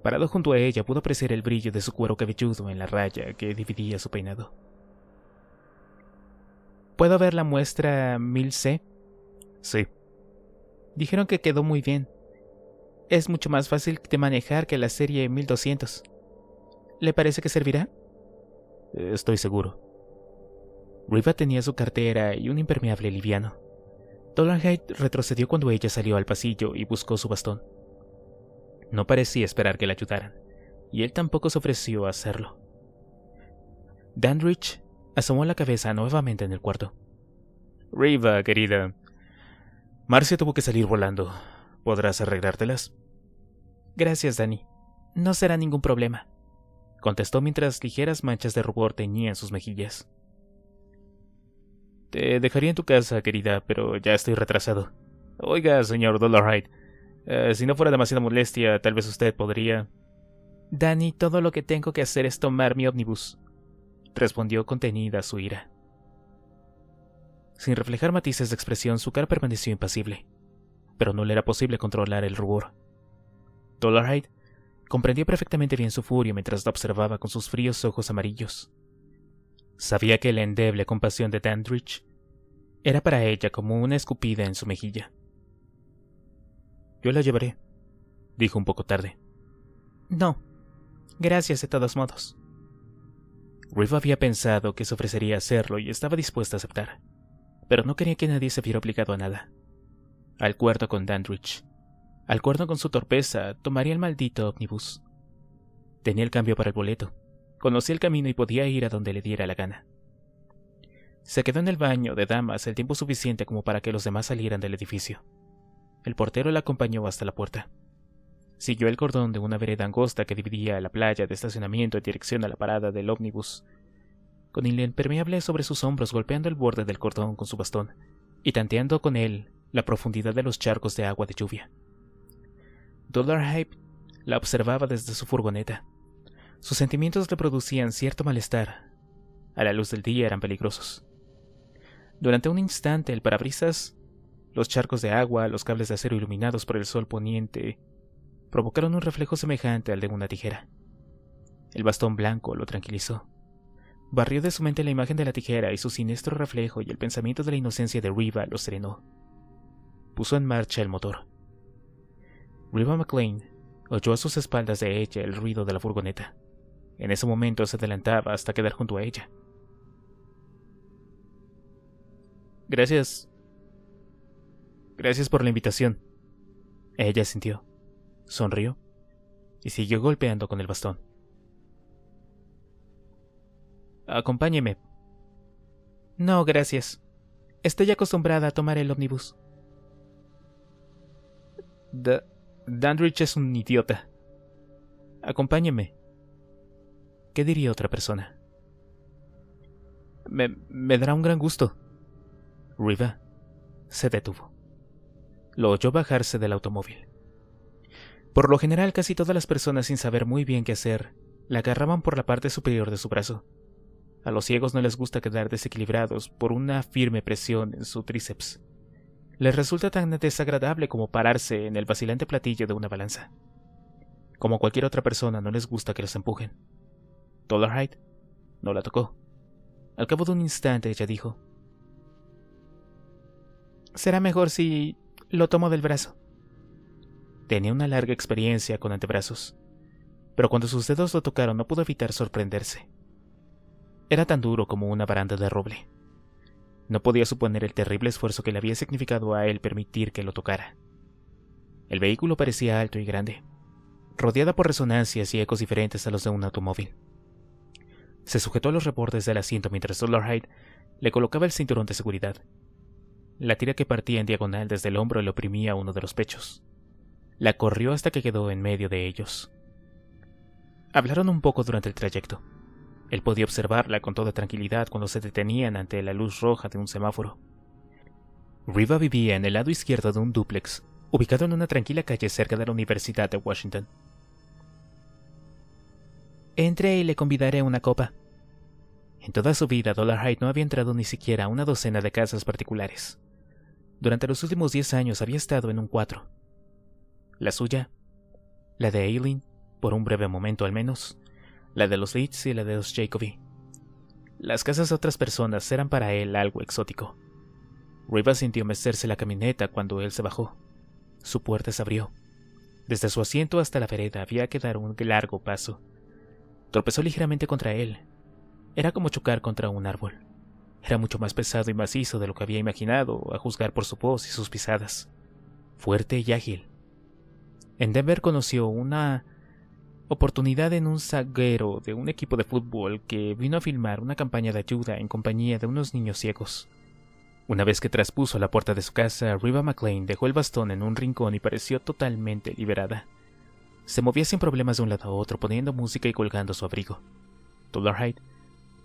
Parado junto a ella pudo apreciar el brillo de su cuero cabelludo en la raya que dividía su peinado. ¿Puedo ver la muestra 1000C? Sí. Dijeron que quedó muy bien. Es mucho más fácil de manejar que la serie 1200. ¿Le parece que servirá? estoy seguro. Riva tenía su cartera y un impermeable liviano. Dolanhide retrocedió cuando ella salió al pasillo y buscó su bastón. No parecía esperar que la ayudaran, y él tampoco se ofreció a hacerlo. Dandridge asomó la cabeza nuevamente en el cuarto. Riva, querida. Marcia tuvo que salir volando. ¿Podrás arreglártelas? Gracias, Danny. No será ningún problema contestó mientras ligeras manchas de rubor teñían sus mejillas. Te dejaría en tu casa, querida, pero ya estoy retrasado. Oiga, señor Dollarhide, eh, si no fuera demasiada molestia, tal vez usted podría... Danny, todo lo que tengo que hacer es tomar mi ómnibus, respondió contenida su ira. Sin reflejar matices de expresión, su cara permaneció impasible, pero no le era posible controlar el rubor. Dollarhide Comprendió perfectamente bien su furia mientras la observaba con sus fríos ojos amarillos. Sabía que la endeble compasión de Dandridge era para ella como una escupida en su mejilla. Yo la llevaré, dijo un poco tarde. No, gracias de todos modos. Riff había pensado que se ofrecería hacerlo y estaba dispuesta a aceptar, pero no quería que nadie se viera obligado a nada. Al cuarto con Dandridge, al cuerno con su torpeza, tomaría el maldito ómnibus. Tenía el cambio para el boleto. Conocía el camino y podía ir a donde le diera la gana. Se quedó en el baño de damas el tiempo suficiente como para que los demás salieran del edificio. El portero la acompañó hasta la puerta. Siguió el cordón de una vereda angosta que dividía la playa de estacionamiento en dirección a la parada del ómnibus, con el impermeable sobre sus hombros golpeando el borde del cordón con su bastón y tanteando con él la profundidad de los charcos de agua de lluvia. Hype la observaba desde su furgoneta. Sus sentimientos le producían cierto malestar. A la luz del día eran peligrosos. Durante un instante el parabrisas, los charcos de agua, los cables de acero iluminados por el sol poniente, provocaron un reflejo semejante al de una tijera. El bastón blanco lo tranquilizó. Barrió de su mente la imagen de la tijera y su siniestro reflejo y el pensamiento de la inocencia de Riva lo serenó. Puso en marcha el motor. Riva McLean oyó a sus espaldas de ella el ruido de la furgoneta. En ese momento se adelantaba hasta quedar junto a ella. Gracias. Gracias por la invitación. Ella sintió, sonrió y siguió golpeando con el bastón. Acompáñeme. No, gracias. Estoy acostumbrada a tomar el ómnibus. Dandridge es un idiota. Acompáñeme. ¿Qué diría otra persona? Me, me dará un gran gusto. Riva se detuvo. Lo oyó bajarse del automóvil. Por lo general, casi todas las personas, sin saber muy bien qué hacer, la agarraban por la parte superior de su brazo. A los ciegos no les gusta quedar desequilibrados por una firme presión en su tríceps les resulta tan desagradable como pararse en el vacilante platillo de una balanza. Como cualquier otra persona, no les gusta que los empujen. Dollarhide no la tocó. Al cabo de un instante ella dijo, Será mejor si lo tomo del brazo. Tenía una larga experiencia con antebrazos, pero cuando sus dedos lo tocaron no pudo evitar sorprenderse. Era tan duro como una baranda de roble. No podía suponer el terrible esfuerzo que le había significado a él permitir que lo tocara. El vehículo parecía alto y grande, rodeada por resonancias y ecos diferentes a los de un automóvil. Se sujetó a los rebordes del asiento mientras Hyde le colocaba el cinturón de seguridad. La tira que partía en diagonal desde el hombro le oprimía uno de los pechos. La corrió hasta que quedó en medio de ellos. Hablaron un poco durante el trayecto. Él podía observarla con toda tranquilidad cuando se detenían ante la luz roja de un semáforo. Riva vivía en el lado izquierdo de un dúplex, ubicado en una tranquila calle cerca de la Universidad de Washington. Entré y le convidaré una copa. En toda su vida, Dollar Hyde no había entrado ni siquiera a una docena de casas particulares. Durante los últimos diez años había estado en un cuatro. La suya, la de Aileen, por un breve momento al menos, la de los Leeds y la de los Jacoby. Las casas de otras personas eran para él algo exótico. Rivas sintió mecerse la camioneta cuando él se bajó. Su puerta se abrió. Desde su asiento hasta la vereda había que dar un largo paso. Tropezó ligeramente contra él. Era como chocar contra un árbol. Era mucho más pesado y macizo de lo que había imaginado, a juzgar por su voz y sus pisadas. Fuerte y ágil. En Denver conoció una oportunidad en un zaguero de un equipo de fútbol que vino a filmar una campaña de ayuda en compañía de unos niños ciegos. Una vez que traspuso la puerta de su casa, Riva McLean dejó el bastón en un rincón y pareció totalmente liberada. Se movía sin problemas de un lado a otro, poniendo música y colgando su abrigo. Hyde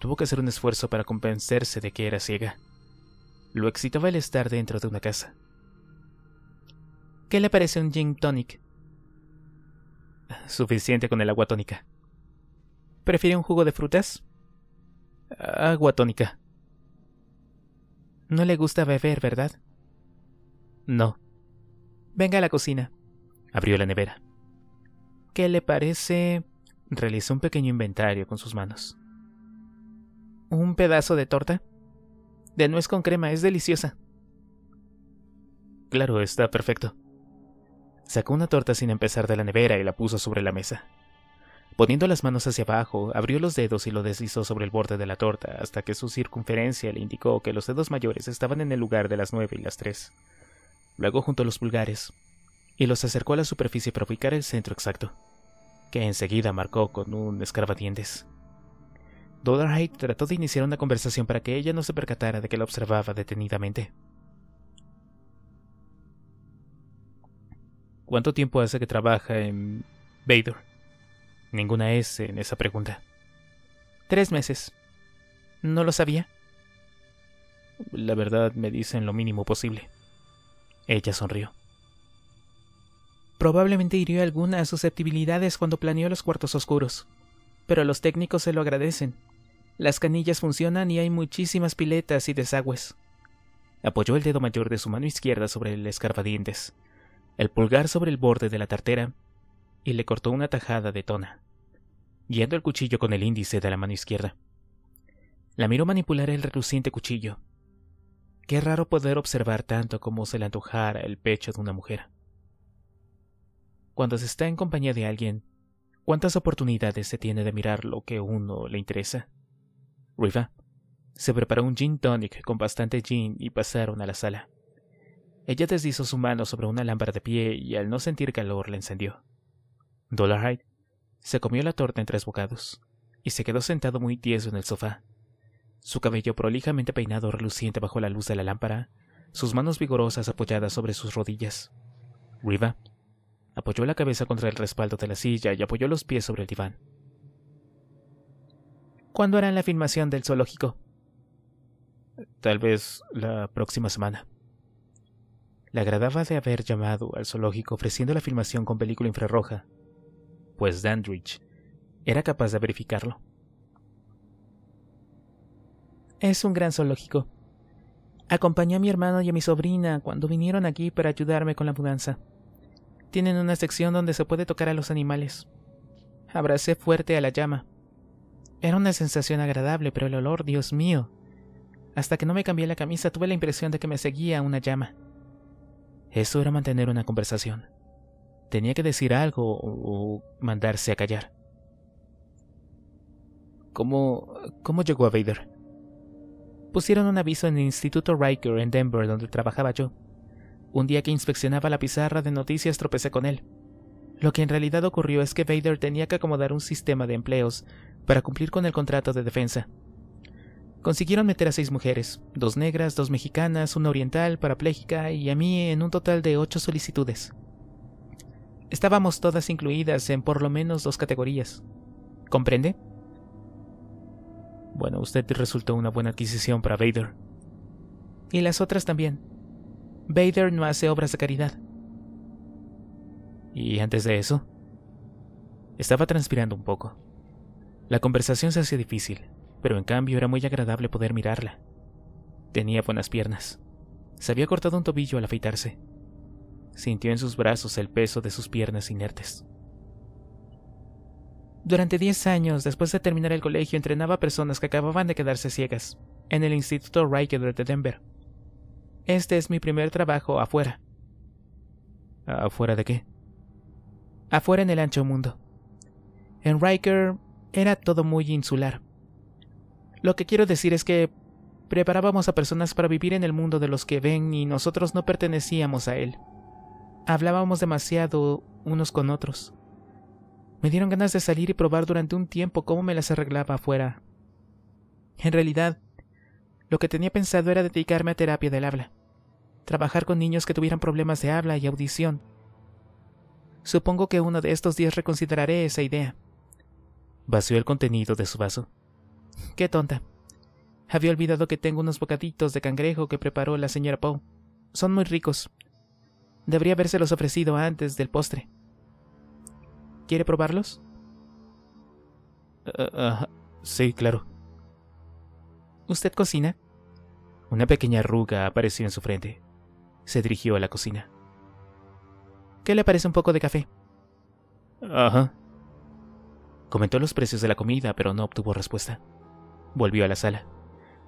tuvo que hacer un esfuerzo para convencerse de que era ciega. Lo excitaba el estar dentro de una casa. ¿Qué le parece un gin tonic? Suficiente con el agua tónica. ¿Prefiere un jugo de frutas? Agua tónica. No le gusta beber, ¿verdad? No. Venga a la cocina. Abrió la nevera. ¿Qué le parece? Realizó un pequeño inventario con sus manos. ¿Un pedazo de torta? De nuez con crema, es deliciosa. Claro, está perfecto. Sacó una torta sin empezar de la nevera y la puso sobre la mesa. Poniendo las manos hacia abajo, abrió los dedos y lo deslizó sobre el borde de la torta hasta que su circunferencia le indicó que los dedos mayores estaban en el lugar de las nueve y las tres. Luego a los pulgares y los acercó a la superficie para ubicar el centro exacto, que enseguida marcó con un escarbadientes. Dollarhide trató de iniciar una conversación para que ella no se percatara de que la observaba detenidamente. ¿Cuánto tiempo hace que trabaja en Vader? Ninguna S en esa pregunta. Tres meses. ¿No lo sabía? La verdad me dicen lo mínimo posible. Ella sonrió. Probablemente hirió algunas susceptibilidades cuando planeó los cuartos oscuros, pero los técnicos se lo agradecen. Las canillas funcionan y hay muchísimas piletas y desagües. Apoyó el dedo mayor de su mano izquierda sobre el escarbadientes el pulgar sobre el borde de la tartera y le cortó una tajada de tona, guiando el cuchillo con el índice de la mano izquierda. La miró manipular el reluciente cuchillo. Qué raro poder observar tanto como se le antojara el pecho de una mujer. Cuando se está en compañía de alguien, ¿cuántas oportunidades se tiene de mirar lo que uno le interesa? Riva se preparó un gin tonic con bastante gin y pasaron a la sala. Ella deslizó su mano sobre una lámpara de pie y al no sentir calor la encendió. Dollarhide se comió la torta en tres bocados y se quedó sentado muy tieso en el sofá. Su cabello prolijamente peinado reluciente bajo la luz de la lámpara, sus manos vigorosas apoyadas sobre sus rodillas. Riva apoyó la cabeza contra el respaldo de la silla y apoyó los pies sobre el diván. ¿Cuándo harán la filmación del zoológico? Tal vez la próxima semana. Le agradaba de haber llamado al zoológico ofreciendo la filmación con película infrarroja, pues Dandridge era capaz de verificarlo. Es un gran zoológico. Acompañé a mi hermano y a mi sobrina cuando vinieron aquí para ayudarme con la mudanza. Tienen una sección donde se puede tocar a los animales. Abracé fuerte a la llama. Era una sensación agradable, pero el olor, Dios mío. Hasta que no me cambié la camisa tuve la impresión de que me seguía una llama. Eso era mantener una conversación. Tenía que decir algo o, mandarse a callar. ¿Cómo, ¿Cómo llegó a Vader? Pusieron un aviso en el Instituto Riker en Denver donde trabajaba yo. Un día que inspeccionaba la pizarra de noticias tropecé con él. Lo que en realidad ocurrió es que Vader tenía que acomodar un sistema de empleos para cumplir con el contrato de defensa. Consiguieron meter a seis mujeres, dos negras, dos mexicanas, una oriental, parapléjica y a mí en un total de ocho solicitudes. Estábamos todas incluidas en por lo menos dos categorías. ¿Comprende? Bueno, usted resultó una buena adquisición para Vader. Y las otras también. Vader no hace obras de caridad. ¿Y antes de eso? Estaba transpirando un poco. La conversación se hacía difícil pero en cambio era muy agradable poder mirarla. Tenía buenas piernas. Se había cortado un tobillo al afeitarse. Sintió en sus brazos el peso de sus piernas inertes. Durante diez años, después de terminar el colegio, entrenaba a personas que acababan de quedarse ciegas, en el Instituto Riker de Denver. Este es mi primer trabajo afuera. ¿Afuera de qué? Afuera en el ancho mundo. En Riker era todo muy insular. Lo que quiero decir es que preparábamos a personas para vivir en el mundo de los que ven y nosotros no pertenecíamos a él. Hablábamos demasiado unos con otros. Me dieron ganas de salir y probar durante un tiempo cómo me las arreglaba afuera. En realidad, lo que tenía pensado era dedicarme a terapia del habla, trabajar con niños que tuvieran problemas de habla y audición. Supongo que uno de estos días reconsideraré esa idea. Vació el contenido de su vaso. Qué tonta. Había olvidado que tengo unos bocaditos de cangrejo que preparó la señora Poe. Son muy ricos. Debería habérselos ofrecido antes del postre. ¿Quiere probarlos? Ah, ah, sí, claro. ¿Usted cocina? Una pequeña arruga apareció en su frente. Se dirigió a la cocina. ¿Qué le parece un poco de café? Ajá. Comentó los precios de la comida, pero no obtuvo respuesta. Volvió a la sala.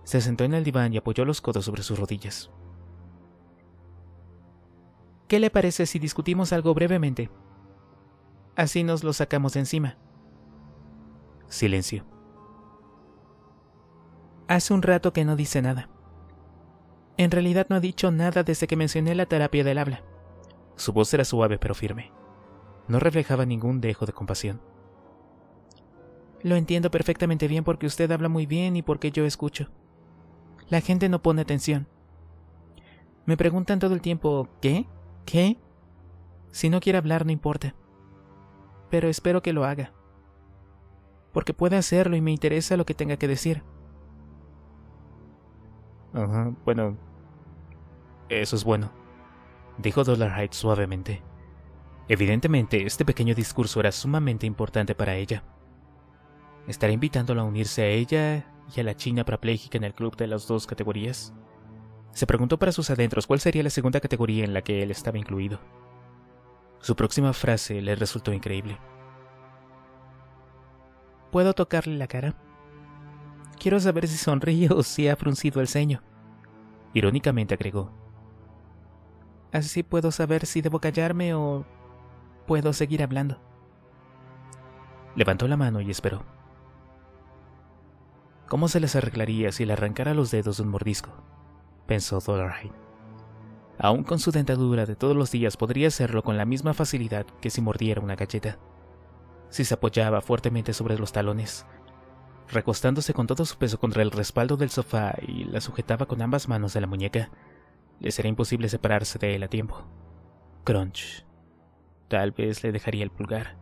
Se sentó en el diván y apoyó los codos sobre sus rodillas. ¿Qué le parece si discutimos algo brevemente? Así nos lo sacamos de encima. Silencio. Hace un rato que no dice nada. En realidad no ha dicho nada desde que mencioné la terapia del habla. Su voz era suave pero firme. No reflejaba ningún dejo de compasión. Lo entiendo perfectamente bien porque usted habla muy bien y porque yo escucho. La gente no pone atención. Me preguntan todo el tiempo, ¿qué? ¿Qué? Si no quiere hablar, no importa. Pero espero que lo haga. Porque puede hacerlo y me interesa lo que tenga que decir. bueno. Eso es bueno. Dijo Dollar suavemente. Evidentemente, este pequeño discurso era sumamente importante para ella. ¿Estará invitándola a unirse a ella y a la china parapléjica en el club de las dos categorías? Se preguntó para sus adentros cuál sería la segunda categoría en la que él estaba incluido. Su próxima frase le resultó increíble. ¿Puedo tocarle la cara? Quiero saber si sonríe o si ha fruncido el ceño. Irónicamente agregó. Así puedo saber si debo callarme o puedo seguir hablando. Levantó la mano y esperó. ¿Cómo se les arreglaría si le arrancara los dedos de un mordisco? pensó Dollarhide. Aún con su dentadura de todos los días podría hacerlo con la misma facilidad que si mordiera una galleta. Si se apoyaba fuertemente sobre los talones, recostándose con todo su peso contra el respaldo del sofá y la sujetaba con ambas manos de la muñeca, le sería imposible separarse de él a tiempo. Crunch. Tal vez le dejaría el pulgar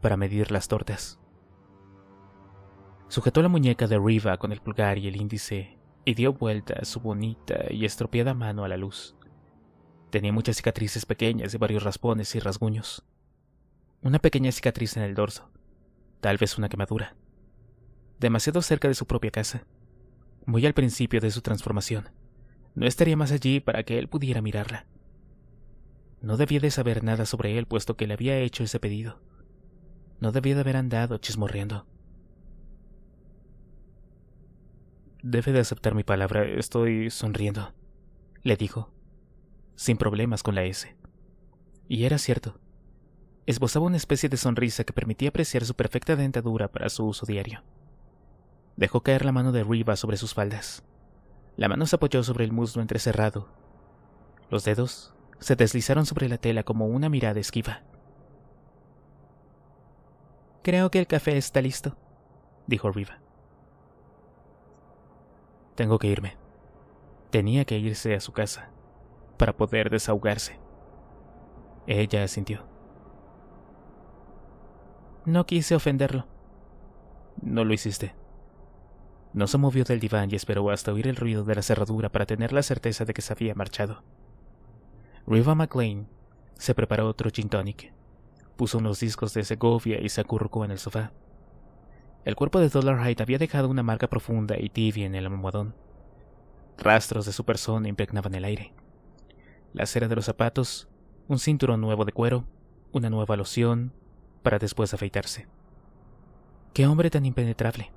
para medir las tortas. Sujetó la muñeca de Riva con el pulgar y el índice y dio vuelta su bonita y estropeada mano a la luz. Tenía muchas cicatrices pequeñas y varios raspones y rasguños. Una pequeña cicatriz en el dorso, tal vez una quemadura. Demasiado cerca de su propia casa, muy al principio de su transformación. No estaría más allí para que él pudiera mirarla. No debía de saber nada sobre él puesto que le había hecho ese pedido. No debía de haber andado chismorriendo. Debe de aceptar mi palabra, estoy sonriendo, le dijo, sin problemas con la S. Y era cierto. Esbozaba una especie de sonrisa que permitía apreciar su perfecta dentadura para su uso diario. Dejó caer la mano de Riva sobre sus faldas. La mano se apoyó sobre el muslo entrecerrado. Los dedos se deslizaron sobre la tela como una mirada esquiva. Creo que el café está listo, dijo Riva. Tengo que irme. Tenía que irse a su casa para poder desahogarse. Ella asintió. No quise ofenderlo. No lo hiciste. No se movió del diván y esperó hasta oír el ruido de la cerradura para tener la certeza de que se había marchado. Riva McLean se preparó otro gin tonic, puso unos discos de Segovia y se acurrucó en el sofá. El cuerpo de Dollar había dejado una marca profunda y tibia en el almohadón. Rastros de su persona impregnaban el aire. La cera de los zapatos, un cinturón nuevo de cuero, una nueva loción, para después afeitarse. Qué hombre tan impenetrable.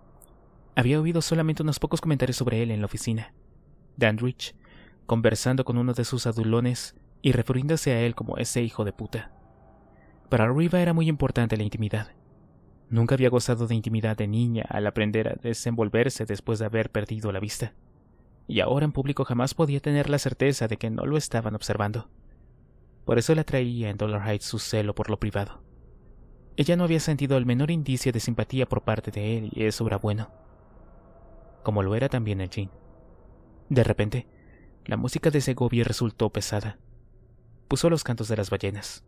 Había oído solamente unos pocos comentarios sobre él en la oficina. Dandridge, conversando con uno de sus adulones y refiriéndose a él como ese hijo de puta. Para Riva era muy importante la intimidad. Nunca había gozado de intimidad de niña al aprender a desenvolverse después de haber perdido la vista. Y ahora en público jamás podía tener la certeza de que no lo estaban observando. Por eso la traía en Dollar Heights su celo por lo privado. Ella no había sentido el menor indicio de simpatía por parte de él y eso era bueno. Como lo era también el Jean. De repente, la música de Segovia resultó pesada. Puso los cantos de las ballenas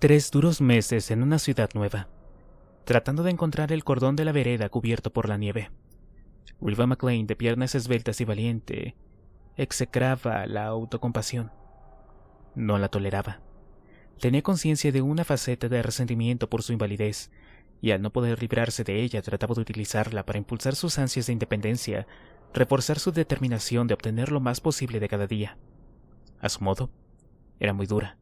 tres duros meses en una ciudad nueva, tratando de encontrar el cordón de la vereda cubierto por la nieve. Wilva McLean, de piernas esbeltas y valiente, execraba la autocompasión. No la toleraba. Tenía conciencia de una faceta de resentimiento por su invalidez, y al no poder librarse de ella trataba de utilizarla para impulsar sus ansias de independencia, reforzar su determinación de obtener lo más posible de cada día. A su modo, era muy dura,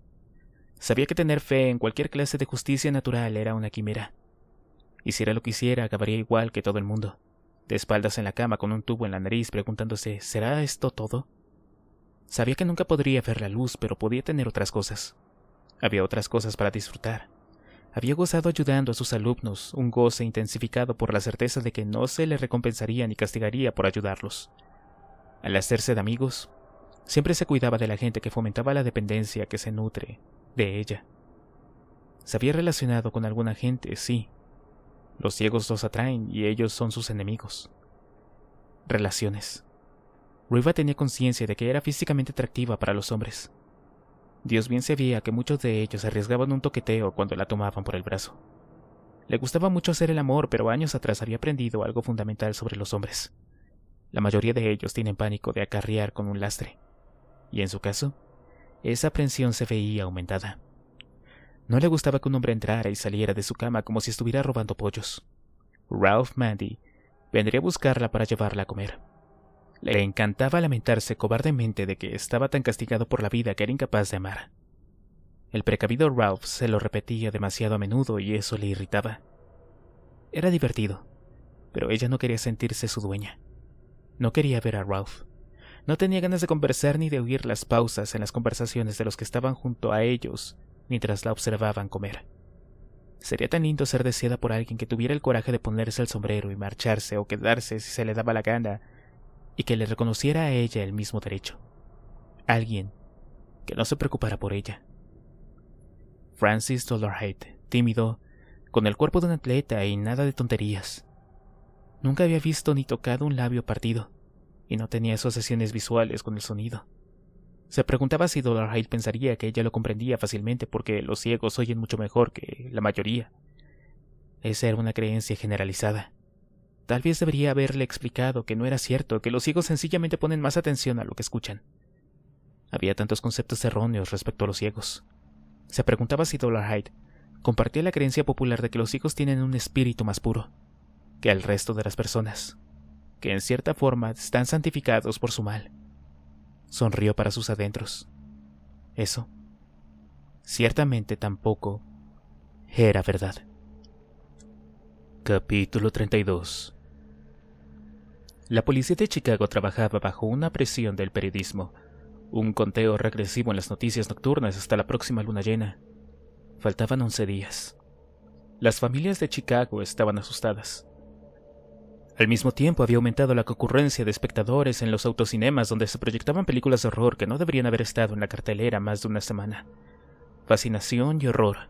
Sabía que tener fe en cualquier clase de justicia natural era una quimera. Hiciera lo que hiciera, acabaría igual que todo el mundo, de espaldas en la cama con un tubo en la nariz preguntándose ¿Será esto todo? Sabía que nunca podría ver la luz, pero podía tener otras cosas. Había otras cosas para disfrutar. Había gozado ayudando a sus alumnos, un goce intensificado por la certeza de que no se le recompensaría ni castigaría por ayudarlos. Al hacerse de amigos, siempre se cuidaba de la gente que fomentaba la dependencia que se nutre de ella. Se había relacionado con alguna gente, sí. Los ciegos los atraen y ellos son sus enemigos. Relaciones. Riva tenía conciencia de que era físicamente atractiva para los hombres. Dios bien sabía que muchos de ellos arriesgaban un toqueteo cuando la tomaban por el brazo. Le gustaba mucho hacer el amor, pero años atrás había aprendido algo fundamental sobre los hombres. La mayoría de ellos tienen pánico de acarrear con un lastre. Y en su caso, esa aprensión se veía aumentada. No le gustaba que un hombre entrara y saliera de su cama como si estuviera robando pollos. Ralph Mandy vendría a buscarla para llevarla a comer. Le encantaba lamentarse cobardemente de que estaba tan castigado por la vida que era incapaz de amar. El precavido Ralph se lo repetía demasiado a menudo y eso le irritaba. Era divertido, pero ella no quería sentirse su dueña. No quería ver a Ralph. No tenía ganas de conversar ni de oír las pausas en las conversaciones de los que estaban junto a ellos mientras la observaban comer. Sería tan lindo ser deseada por alguien que tuviera el coraje de ponerse el sombrero y marcharse o quedarse si se le daba la gana, y que le reconociera a ella el mismo derecho. Alguien que no se preocupara por ella. Francis Dollarhead, tímido, con el cuerpo de un atleta y nada de tonterías. Nunca había visto ni tocado un labio partido y no tenía asociaciones visuales con el sonido. Se preguntaba si Dollar pensaría que ella lo comprendía fácilmente porque los ciegos oyen mucho mejor que la mayoría. Esa era una creencia generalizada. Tal vez debería haberle explicado que no era cierto, que los ciegos sencillamente ponen más atención a lo que escuchan. Había tantos conceptos erróneos respecto a los ciegos. Se preguntaba si Dollar Hyde compartía la creencia popular de que los ciegos tienen un espíritu más puro que el resto de las personas que en cierta forma están santificados por su mal. Sonrió para sus adentros. Eso, ciertamente tampoco era verdad. Capítulo 32 La policía de Chicago trabajaba bajo una presión del periodismo, un conteo regresivo en las noticias nocturnas hasta la próxima luna llena. Faltaban once días. Las familias de Chicago estaban asustadas. Al mismo tiempo había aumentado la concurrencia de espectadores en los autocinemas donde se proyectaban películas de horror que no deberían haber estado en la cartelera más de una semana. Fascinación y horror.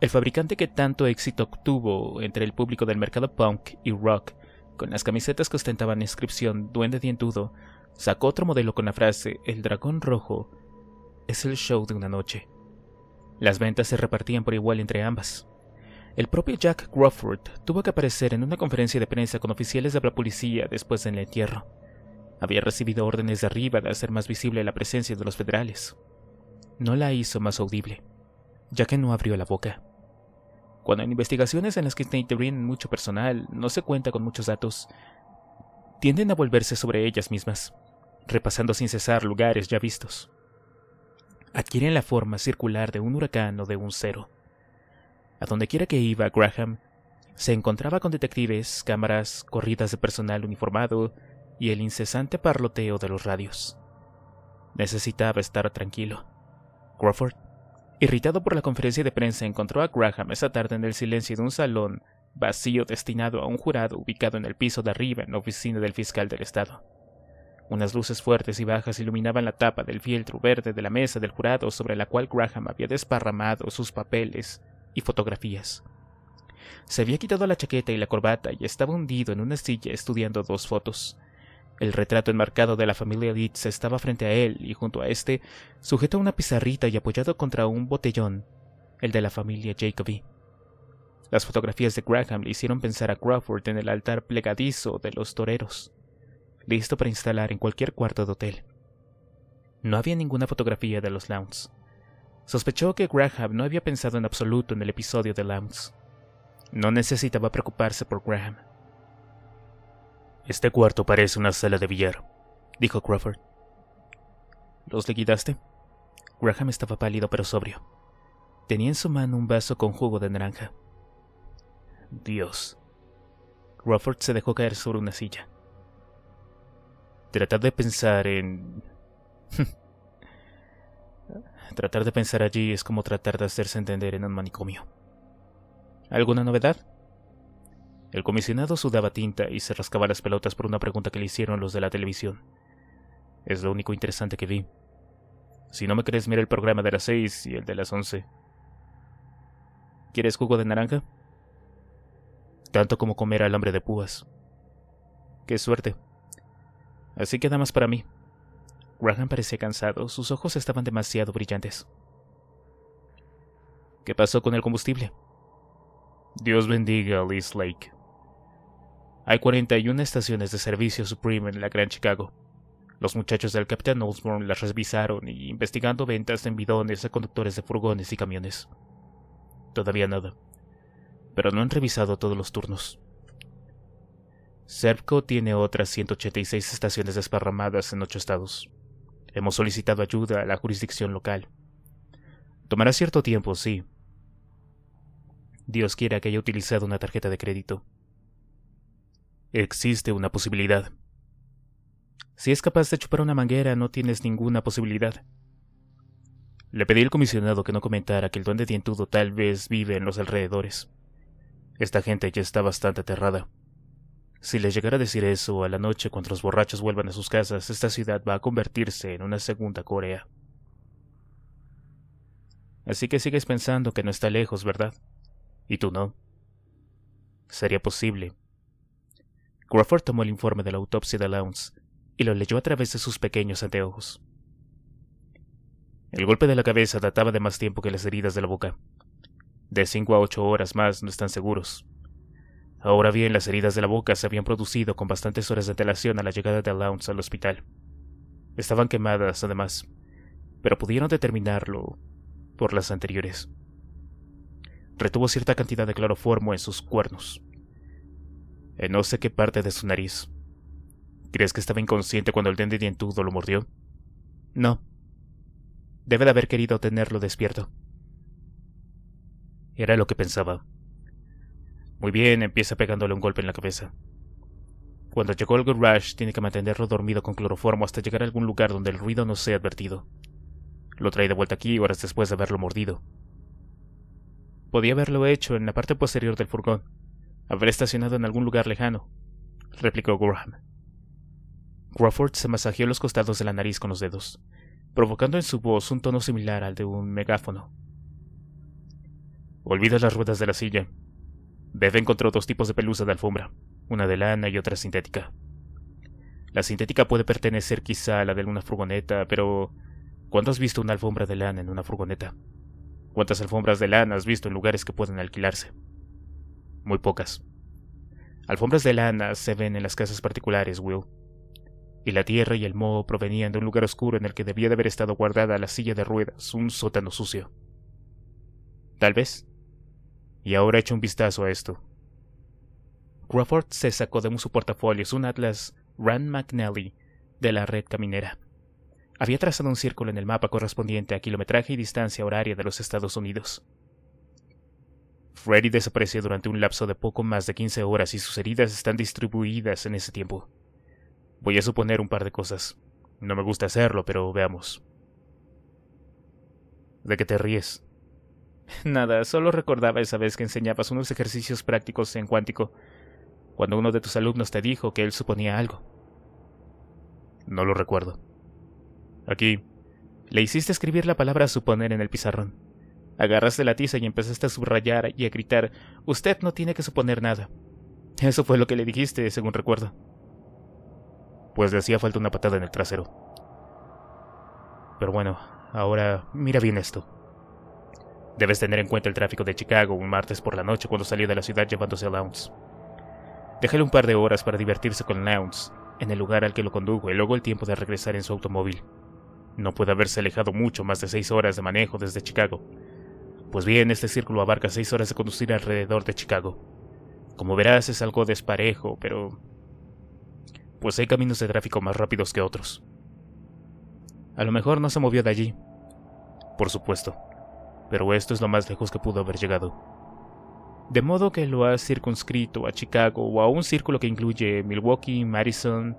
El fabricante que tanto éxito obtuvo entre el público del mercado punk y rock, con las camisetas que ostentaban la inscripción Duende Dientudo, sacó otro modelo con la frase El dragón rojo es el show de una noche. Las ventas se repartían por igual entre ambas. El propio Jack Crawford tuvo que aparecer en una conferencia de prensa con oficiales de la policía después del entierro. Había recibido órdenes de arriba de hacer más visible la presencia de los federales. No la hizo más audible, ya que no abrió la boca. Cuando en investigaciones en las que intervienen mucho personal no se cuenta con muchos datos, tienden a volverse sobre ellas mismas, repasando sin cesar lugares ya vistos. Adquieren la forma circular de un huracán o de un cero. A donde quiera que iba Graham, se encontraba con detectives, cámaras, corridas de personal uniformado y el incesante parloteo de los radios. Necesitaba estar tranquilo. Crawford, irritado por la conferencia de prensa, encontró a Graham esa tarde en el silencio de un salón vacío destinado a un jurado ubicado en el piso de arriba en la oficina del fiscal del estado. Unas luces fuertes y bajas iluminaban la tapa del fieltro verde de la mesa del jurado sobre la cual Graham había desparramado sus papeles y fotografías. Se había quitado la chaqueta y la corbata y estaba hundido en una silla estudiando dos fotos. El retrato enmarcado de la familia Leeds estaba frente a él y junto a este, sujeto a una pizarrita y apoyado contra un botellón, el de la familia Jacoby. Las fotografías de Graham le hicieron pensar a Crawford en el altar plegadizo de los toreros, listo para instalar en cualquier cuarto de hotel. No había ninguna fotografía de los Lounge. Sospechó que Graham no había pensado en absoluto en el episodio de Lambs. No necesitaba preocuparse por Graham. Este cuarto parece una sala de billar, dijo Crawford. ¿Los liquidaste? Graham estaba pálido pero sobrio. Tenía en su mano un vaso con jugo de naranja. Dios. Crawford se dejó caer sobre una silla. Tratad de pensar en... Tratar de pensar allí es como tratar de hacerse entender en un manicomio. ¿Alguna novedad? El comisionado sudaba tinta y se rascaba las pelotas por una pregunta que le hicieron los de la televisión. Es lo único interesante que vi. Si no me crees, mira el programa de las seis y el de las once. ¿Quieres jugo de naranja? Tanto como comer alambre de púas. Qué suerte. Así queda más para mí. Graham parecía cansado, sus ojos estaban demasiado brillantes. ¿Qué pasó con el combustible? Dios bendiga a Liz Lake. Hay 41 estaciones de servicio Supreme en la Gran Chicago. Los muchachos del Capitán Osborne las revisaron y investigando ventas en bidones a conductores de furgones y camiones. Todavía nada. Pero no han revisado todos los turnos. Serpco tiene otras 186 estaciones desparramadas en ocho estados. Hemos solicitado ayuda a la jurisdicción local. Tomará cierto tiempo, sí. Dios quiera que haya utilizado una tarjeta de crédito. Existe una posibilidad. Si es capaz de chupar una manguera, no tienes ninguna posibilidad. Le pedí al comisionado que no comentara que el duende dientudo tal vez vive en los alrededores. Esta gente ya está bastante aterrada. Si les llegara a decir eso a la noche cuando los borrachos vuelvan a sus casas, esta ciudad va a convertirse en una segunda Corea. Así que sigues pensando que no está lejos, ¿verdad? Y tú no. Sería posible. Crawford tomó el informe de la autopsia de Lowndes y lo leyó a través de sus pequeños anteojos. El golpe de la cabeza databa de más tiempo que las heridas de la boca. De cinco a ocho horas más no están seguros. Ahora bien, las heridas de la boca se habían producido con bastantes horas de antelación a la llegada de alonso al hospital. Estaban quemadas, además, pero pudieron determinarlo por las anteriores. Retuvo cierta cantidad de cloroformo en sus cuernos, en eh, no sé qué parte de su nariz. ¿Crees que estaba inconsciente cuando el Dendidientudo dientudo lo mordió? No. Debe de haber querido tenerlo despierto. Era lo que pensaba. Muy bien, empieza pegándole un golpe en la cabeza. Cuando llegó el garage, tiene que mantenerlo dormido con cloroformo hasta llegar a algún lugar donde el ruido no sea advertido. Lo trae de vuelta aquí horas después de haberlo mordido. Podía haberlo hecho en la parte posterior del furgón, haber estacionado en algún lugar lejano, replicó Graham. Crawford se masajeó los costados de la nariz con los dedos, provocando en su voz un tono similar al de un megáfono. Olvida las ruedas de la silla, Bebe encontró dos tipos de pelusa de alfombra, una de lana y otra sintética. La sintética puede pertenecer quizá a la de una furgoneta, pero ¿cuándo has visto una alfombra de lana en una furgoneta? ¿Cuántas alfombras de lana has visto en lugares que pueden alquilarse? Muy pocas. Alfombras de lana se ven en las casas particulares, Will. Y la tierra y el moho provenían de un lugar oscuro en el que debía de haber estado guardada la silla de ruedas, un sótano sucio. Tal vez, y ahora echo un vistazo a esto. Crawford se sacó de su portafolio un atlas Rand McNally de la red caminera. Había trazado un círculo en el mapa correspondiente a kilometraje y distancia horaria de los Estados Unidos. Freddy desapareció durante un lapso de poco más de 15 horas y sus heridas están distribuidas en ese tiempo. Voy a suponer un par de cosas. No me gusta hacerlo, pero veamos. ¿De qué te ríes? Nada, solo recordaba esa vez que enseñabas unos ejercicios prácticos en cuántico, cuando uno de tus alumnos te dijo que él suponía algo. No lo recuerdo. Aquí, le hiciste escribir la palabra suponer en el pizarrón. Agarraste la tiza y empezaste a subrayar y a gritar, usted no tiene que suponer nada. Eso fue lo que le dijiste, según recuerdo. Pues le hacía falta una patada en el trasero. Pero bueno, ahora mira bien esto. Debes tener en cuenta el tráfico de Chicago un martes por la noche cuando salió de la ciudad llevándose a Lounge. Déjale un par de horas para divertirse con Lounge, en el lugar al que lo condujo y luego el tiempo de regresar en su automóvil. No puede haberse alejado mucho más de seis horas de manejo desde Chicago. Pues bien, este círculo abarca seis horas de conducir alrededor de Chicago. Como verás, es algo desparejo, pero... Pues hay caminos de tráfico más rápidos que otros. A lo mejor no se movió de allí. Por supuesto, pero esto es lo más lejos que pudo haber llegado. De modo que lo ha circunscrito a Chicago o a un círculo que incluye Milwaukee, Madison,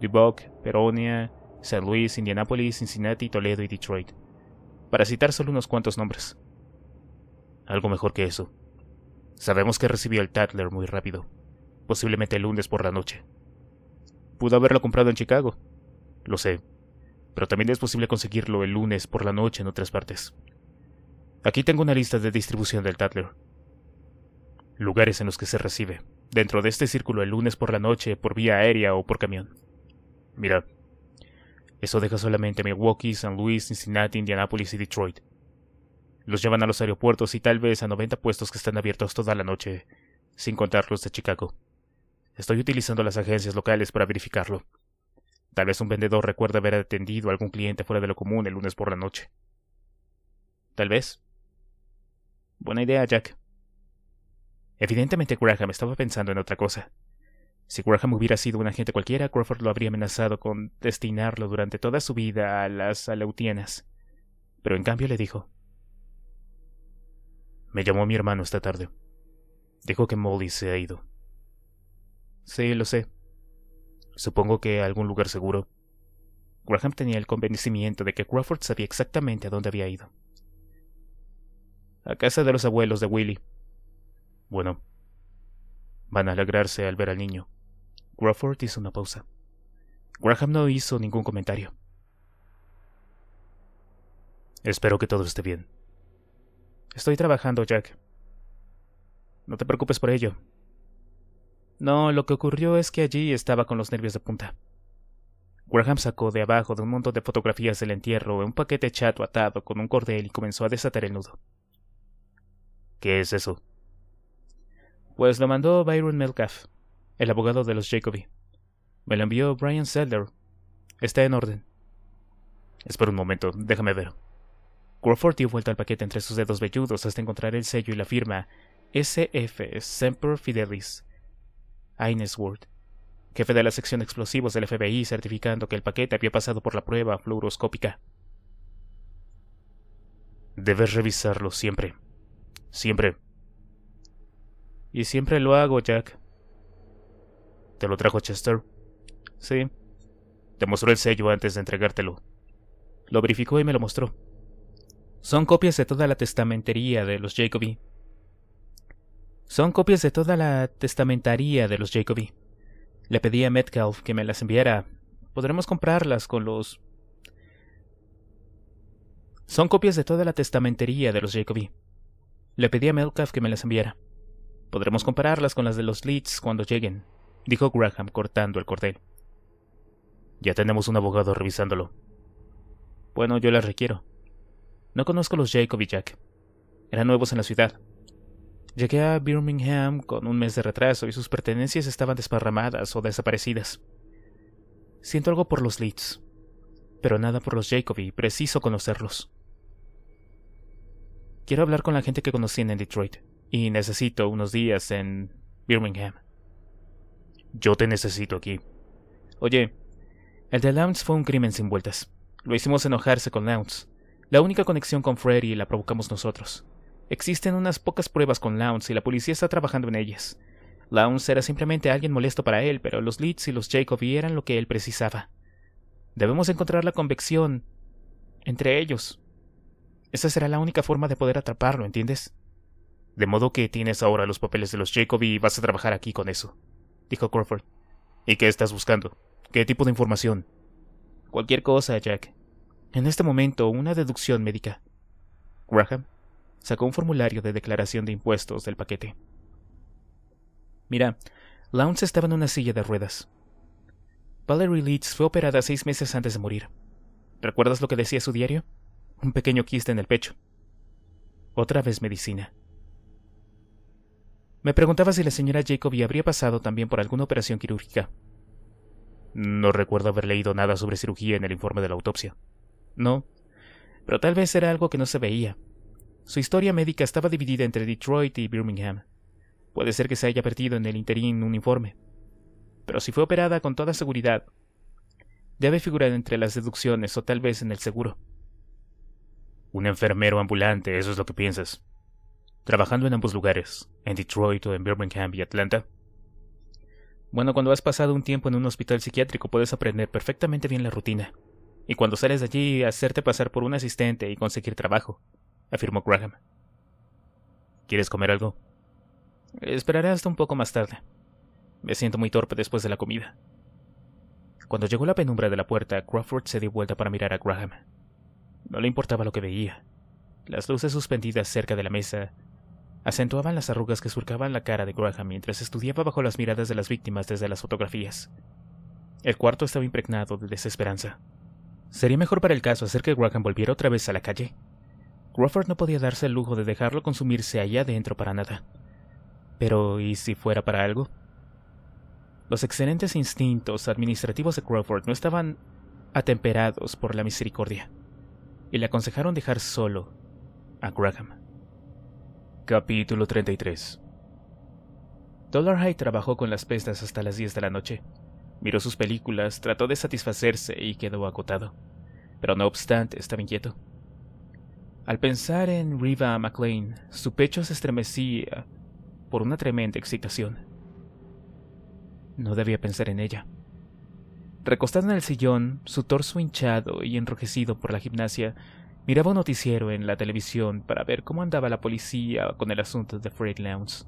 Dubuque, Peronia, San Luis, Indianapolis, Cincinnati, Toledo y Detroit, para citar solo unos cuantos nombres. Algo mejor que eso. Sabemos que recibió el Tatler muy rápido, posiblemente el lunes por la noche. Pudo haberlo comprado en Chicago, lo sé, pero también es posible conseguirlo el lunes por la noche en otras partes. Aquí tengo una lista de distribución del Tatler. Lugares en los que se recibe. Dentro de este círculo el lunes por la noche, por vía aérea o por camión. Mira, eso deja solamente Milwaukee, San Luis, Cincinnati, Indianapolis y Detroit. Los llevan a los aeropuertos y tal vez a 90 puestos que están abiertos toda la noche, sin contar los de Chicago. Estoy utilizando las agencias locales para verificarlo. Tal vez un vendedor recuerde haber atendido a algún cliente fuera de lo común el lunes por la noche. Tal vez. Buena idea, Jack. Evidentemente Graham estaba pensando en otra cosa. Si Graham hubiera sido un agente cualquiera, Crawford lo habría amenazado con destinarlo durante toda su vida a las aleutianas. Pero en cambio le dijo: Me llamó mi hermano esta tarde. Dijo que Molly se ha ido. Sí, lo sé. Supongo que a algún lugar seguro. Graham tenía el convencimiento de que Crawford sabía exactamente a dónde había ido a casa de los abuelos de Willy. Bueno, van a alegrarse al ver al niño. Crawford hizo una pausa. Graham no hizo ningún comentario. Espero que todo esté bien. Estoy trabajando, Jack. No te preocupes por ello. No, lo que ocurrió es que allí estaba con los nervios de punta. Graham sacó de abajo de un montón de fotografías del entierro un paquete chato atado con un cordel y comenzó a desatar el nudo. ¿Qué es eso? Pues lo mandó Byron Melcalf, el abogado de los Jacoby. Me lo envió Brian Selder. Está en orden. Espera un momento, déjame ver. Crawford dio vuelta al paquete entre sus dedos velludos hasta encontrar el sello y la firma SF Semper Fidelis. Ainesworth, jefe de la sección de explosivos del FBI, certificando que el paquete había pasado por la prueba fluoroscópica. Debes revisarlo siempre, Siempre. Y siempre lo hago, Jack. ¿Te lo trajo Chester? Sí. Te mostró el sello antes de entregártelo. Lo verificó y me lo mostró. Son copias de toda la testamentería de los Jacobi. E. Son copias de toda la testamentaría de los Jacoby. E. Le pedí a Metcalf que me las enviara. Podremos comprarlas con los... Son copias de toda la testamentería de los Jacoby. E. Le pedí a Melcalf que me las enviara. Podremos compararlas con las de los Leeds cuando lleguen, dijo Graham cortando el cordel. Ya tenemos un abogado revisándolo. Bueno, yo las requiero. No conozco los Jacob y Jack. Eran nuevos en la ciudad. Llegué a Birmingham con un mes de retraso y sus pertenencias estaban desparramadas o desaparecidas. Siento algo por los Leeds, pero nada por los y preciso conocerlos. Quiero hablar con la gente que conocí en Detroit y necesito unos días en Birmingham. Yo te necesito aquí. Oye, el de Louns fue un crimen sin vueltas. Lo hicimos enojarse con Lounge. La única conexión con Freddy la provocamos nosotros. Existen unas pocas pruebas con Lounge y la policía está trabajando en ellas. Louns era simplemente alguien molesto para él, pero los Leeds y los Jacoby eran lo que él precisaba. Debemos encontrar la convección entre ellos. Esa será la única forma de poder atraparlo, ¿entiendes? De modo que tienes ahora los papeles de los Jacob y vas a trabajar aquí con eso, dijo Crawford. ¿Y qué estás buscando? ¿Qué tipo de información? Cualquier cosa, Jack. En este momento, una deducción médica. Graham sacó un formulario de declaración de impuestos del paquete. Mira, Lounce estaba en una silla de ruedas. Valerie Leeds fue operada seis meses antes de morir. ¿Recuerdas lo que decía su diario? un pequeño quiste en el pecho. Otra vez medicina. Me preguntaba si la señora Jacoby habría pasado también por alguna operación quirúrgica. No recuerdo haber leído nada sobre cirugía en el informe de la autopsia. No, pero tal vez era algo que no se veía. Su historia médica estaba dividida entre Detroit y Birmingham. Puede ser que se haya perdido en el interín un informe. Pero si fue operada con toda seguridad, debe figurar entre las deducciones o tal vez en el seguro un enfermero ambulante, eso es lo que piensas. Trabajando en ambos lugares, en Detroit o en Birmingham y Atlanta. Bueno, cuando has pasado un tiempo en un hospital psiquiátrico puedes aprender perfectamente bien la rutina. Y cuando sales de allí, hacerte pasar por un asistente y conseguir trabajo, afirmó Graham. ¿Quieres comer algo? Esperaré hasta un poco más tarde. Me siento muy torpe después de la comida. Cuando llegó la penumbra de la puerta, Crawford se dio vuelta para mirar a Graham. No le importaba lo que veía. Las luces suspendidas cerca de la mesa acentuaban las arrugas que surcaban la cara de Graham mientras estudiaba bajo las miradas de las víctimas desde las fotografías. El cuarto estaba impregnado de desesperanza. Sería mejor para el caso hacer que Graham volviera otra vez a la calle. Crawford no podía darse el lujo de dejarlo consumirse allá adentro para nada. Pero, ¿y si fuera para algo? Los excelentes instintos administrativos de Crawford no estaban atemperados por la misericordia y le aconsejaron dejar solo a Graham. Capítulo 33 Dollar High trabajó con las pestas hasta las 10 de la noche. Miró sus películas, trató de satisfacerse y quedó acotado. Pero no obstante, estaba inquieto. Al pensar en Riva McLean, su pecho se estremecía por una tremenda excitación. No debía pensar en ella. Recostado en el sillón, su torso hinchado y enrojecido por la gimnasia, miraba un noticiero en la televisión para ver cómo andaba la policía con el asunto de Fred Lounge.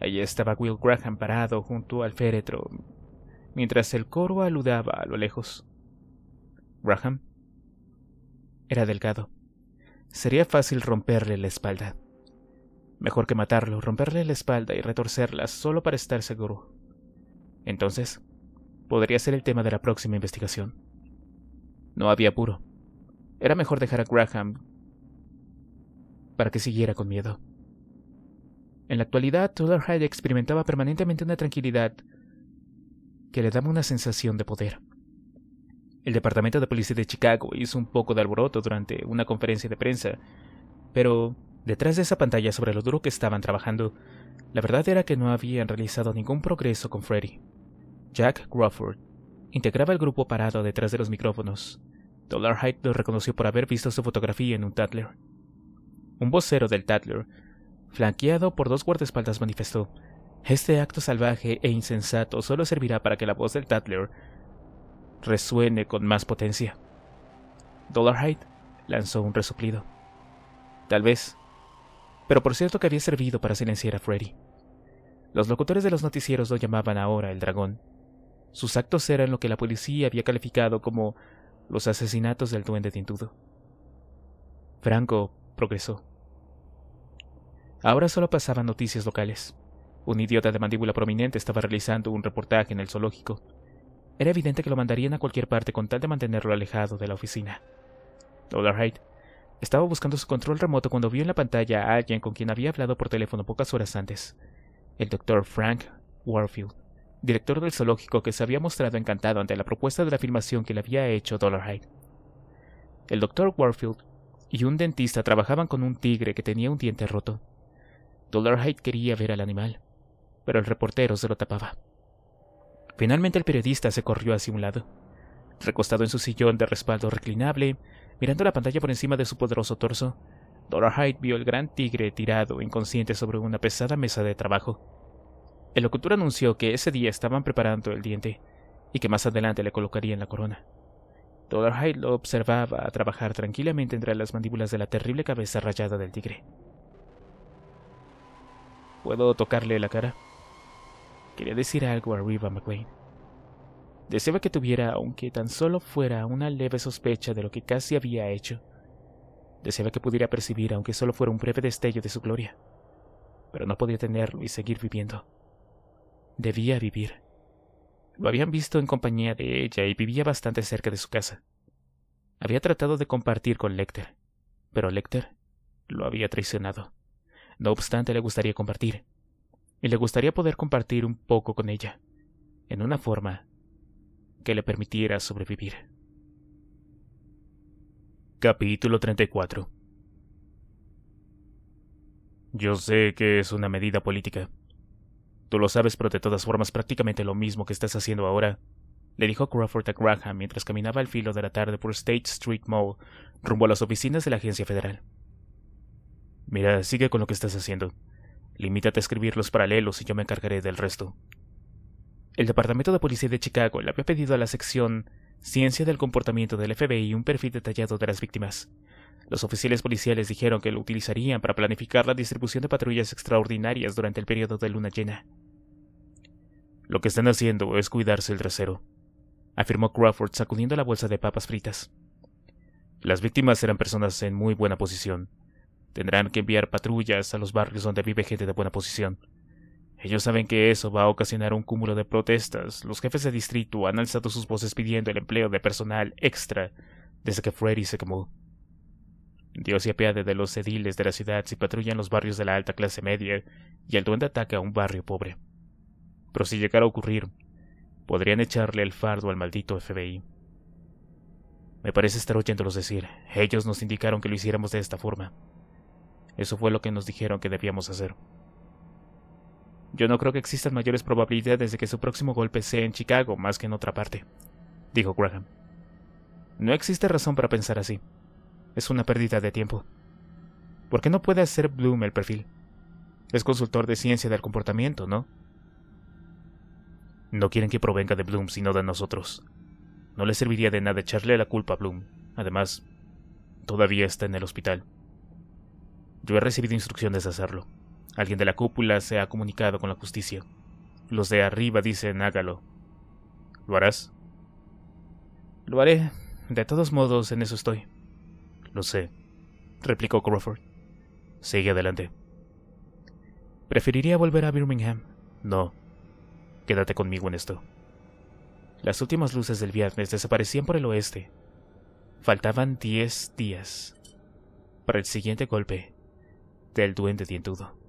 Allí estaba Will Graham parado junto al féretro, mientras el coro aludaba a lo lejos. Graham era delgado. Sería fácil romperle la espalda. Mejor que matarlo, romperle la espalda y retorcerla solo para estar seguro. Entonces, podría ser el tema de la próxima investigación. No había apuro. Era mejor dejar a Graham para que siguiera con miedo. En la actualidad, Hyde experimentaba permanentemente una tranquilidad que le daba una sensación de poder. El Departamento de Policía de Chicago hizo un poco de alboroto durante una conferencia de prensa, pero detrás de esa pantalla sobre lo duro que estaban trabajando, la verdad era que no habían realizado ningún progreso con Freddy. Jack Crawford, integraba el grupo parado detrás de los micrófonos. Dollarhide lo reconoció por haber visto su fotografía en un Tattler. Un vocero del Tatler, flanqueado por dos guardaespaldas, manifestó: Este acto salvaje e insensato solo servirá para que la voz del Tatler resuene con más potencia. Dollarhide lanzó un resoplido. Tal vez, pero por cierto que había servido para silenciar a Freddy. Los locutores de los noticieros lo llamaban ahora el dragón. Sus actos eran lo que la policía había calificado como los asesinatos del duende tintudo. Franco progresó. Ahora solo pasaban noticias locales. Un idiota de mandíbula prominente estaba realizando un reportaje en el zoológico. Era evidente que lo mandarían a cualquier parte con tal de mantenerlo alejado de la oficina. Dollarhide estaba buscando su control remoto cuando vio en la pantalla a alguien con quien había hablado por teléfono pocas horas antes, el doctor Frank Warfield director del zoológico que se había mostrado encantado ante la propuesta de la afirmación que le había hecho Hyde. El doctor Warfield y un dentista trabajaban con un tigre que tenía un diente roto. Hyde quería ver al animal, pero el reportero se lo tapaba. Finalmente el periodista se corrió hacia un lado. Recostado en su sillón de respaldo reclinable, mirando la pantalla por encima de su poderoso torso, Hyde vio el gran tigre tirado inconsciente sobre una pesada mesa de trabajo. El locutor anunció que ese día estaban preparando el diente y que más adelante le colocarían la corona. Hyde lo observaba a trabajar tranquilamente entre las mandíbulas de la terrible cabeza rayada del tigre. ¿Puedo tocarle la cara? Quería decir algo a Riva McLean. Deseaba que tuviera, aunque tan solo fuera, una leve sospecha de lo que casi había hecho. Deseaba que pudiera percibir, aunque solo fuera un breve destello de su gloria. Pero no podía tenerlo y seguir viviendo debía vivir. Lo habían visto en compañía de ella y vivía bastante cerca de su casa. Había tratado de compartir con Lecter, pero Lecter lo había traicionado. No obstante, le gustaría compartir, y le gustaría poder compartir un poco con ella, en una forma que le permitiera sobrevivir. Capítulo 34 Yo sé que es una medida política Tú lo sabes, pero de todas formas prácticamente lo mismo que estás haciendo ahora, le dijo Crawford a Graham mientras caminaba al filo de la tarde por State Street Mall, rumbo a las oficinas de la agencia federal. Mira, sigue con lo que estás haciendo. Limítate a escribir los paralelos y yo me encargaré del resto. El Departamento de Policía de Chicago le había pedido a la sección Ciencia del Comportamiento del FBI un perfil detallado de las víctimas. Los oficiales policiales dijeron que lo utilizarían para planificar la distribución de patrullas extraordinarias durante el periodo de luna llena. Lo que están haciendo es cuidarse el trasero, afirmó Crawford sacudiendo la bolsa de papas fritas. Las víctimas serán personas en muy buena posición. Tendrán que enviar patrullas a los barrios donde vive gente de buena posición. Ellos saben que eso va a ocasionar un cúmulo de protestas. Los jefes de distrito han alzado sus voces pidiendo el empleo de personal extra desde que Freddy se quemó. Dios se apiade de los ediles de la ciudad si patrullan los barrios de la alta clase media y el duende ataca a un barrio pobre pero si llegara a ocurrir, podrían echarle el fardo al maldito FBI. Me parece estar oyéndolos decir, ellos nos indicaron que lo hiciéramos de esta forma. Eso fue lo que nos dijeron que debíamos hacer. Yo no creo que existan mayores probabilidades de que su próximo golpe sea en Chicago más que en otra parte, dijo Graham. No existe razón para pensar así. Es una pérdida de tiempo. ¿Por qué no puede hacer Bloom el perfil? Es consultor de ciencia del comportamiento, ¿no? No quieren que provenga de Bloom, sino de nosotros. No le serviría de nada echarle la culpa a Bloom. Además, todavía está en el hospital. Yo he recibido instrucciones de hacerlo. Alguien de la cúpula se ha comunicado con la justicia. Los de arriba dicen hágalo. ¿Lo harás? Lo haré. De todos modos, en eso estoy. Lo sé, replicó Crawford. Sigue adelante. Preferiría volver a Birmingham. No, Quédate conmigo en esto. Las últimas luces del viernes desaparecían por el oeste. Faltaban diez días para el siguiente golpe del duende dientudo.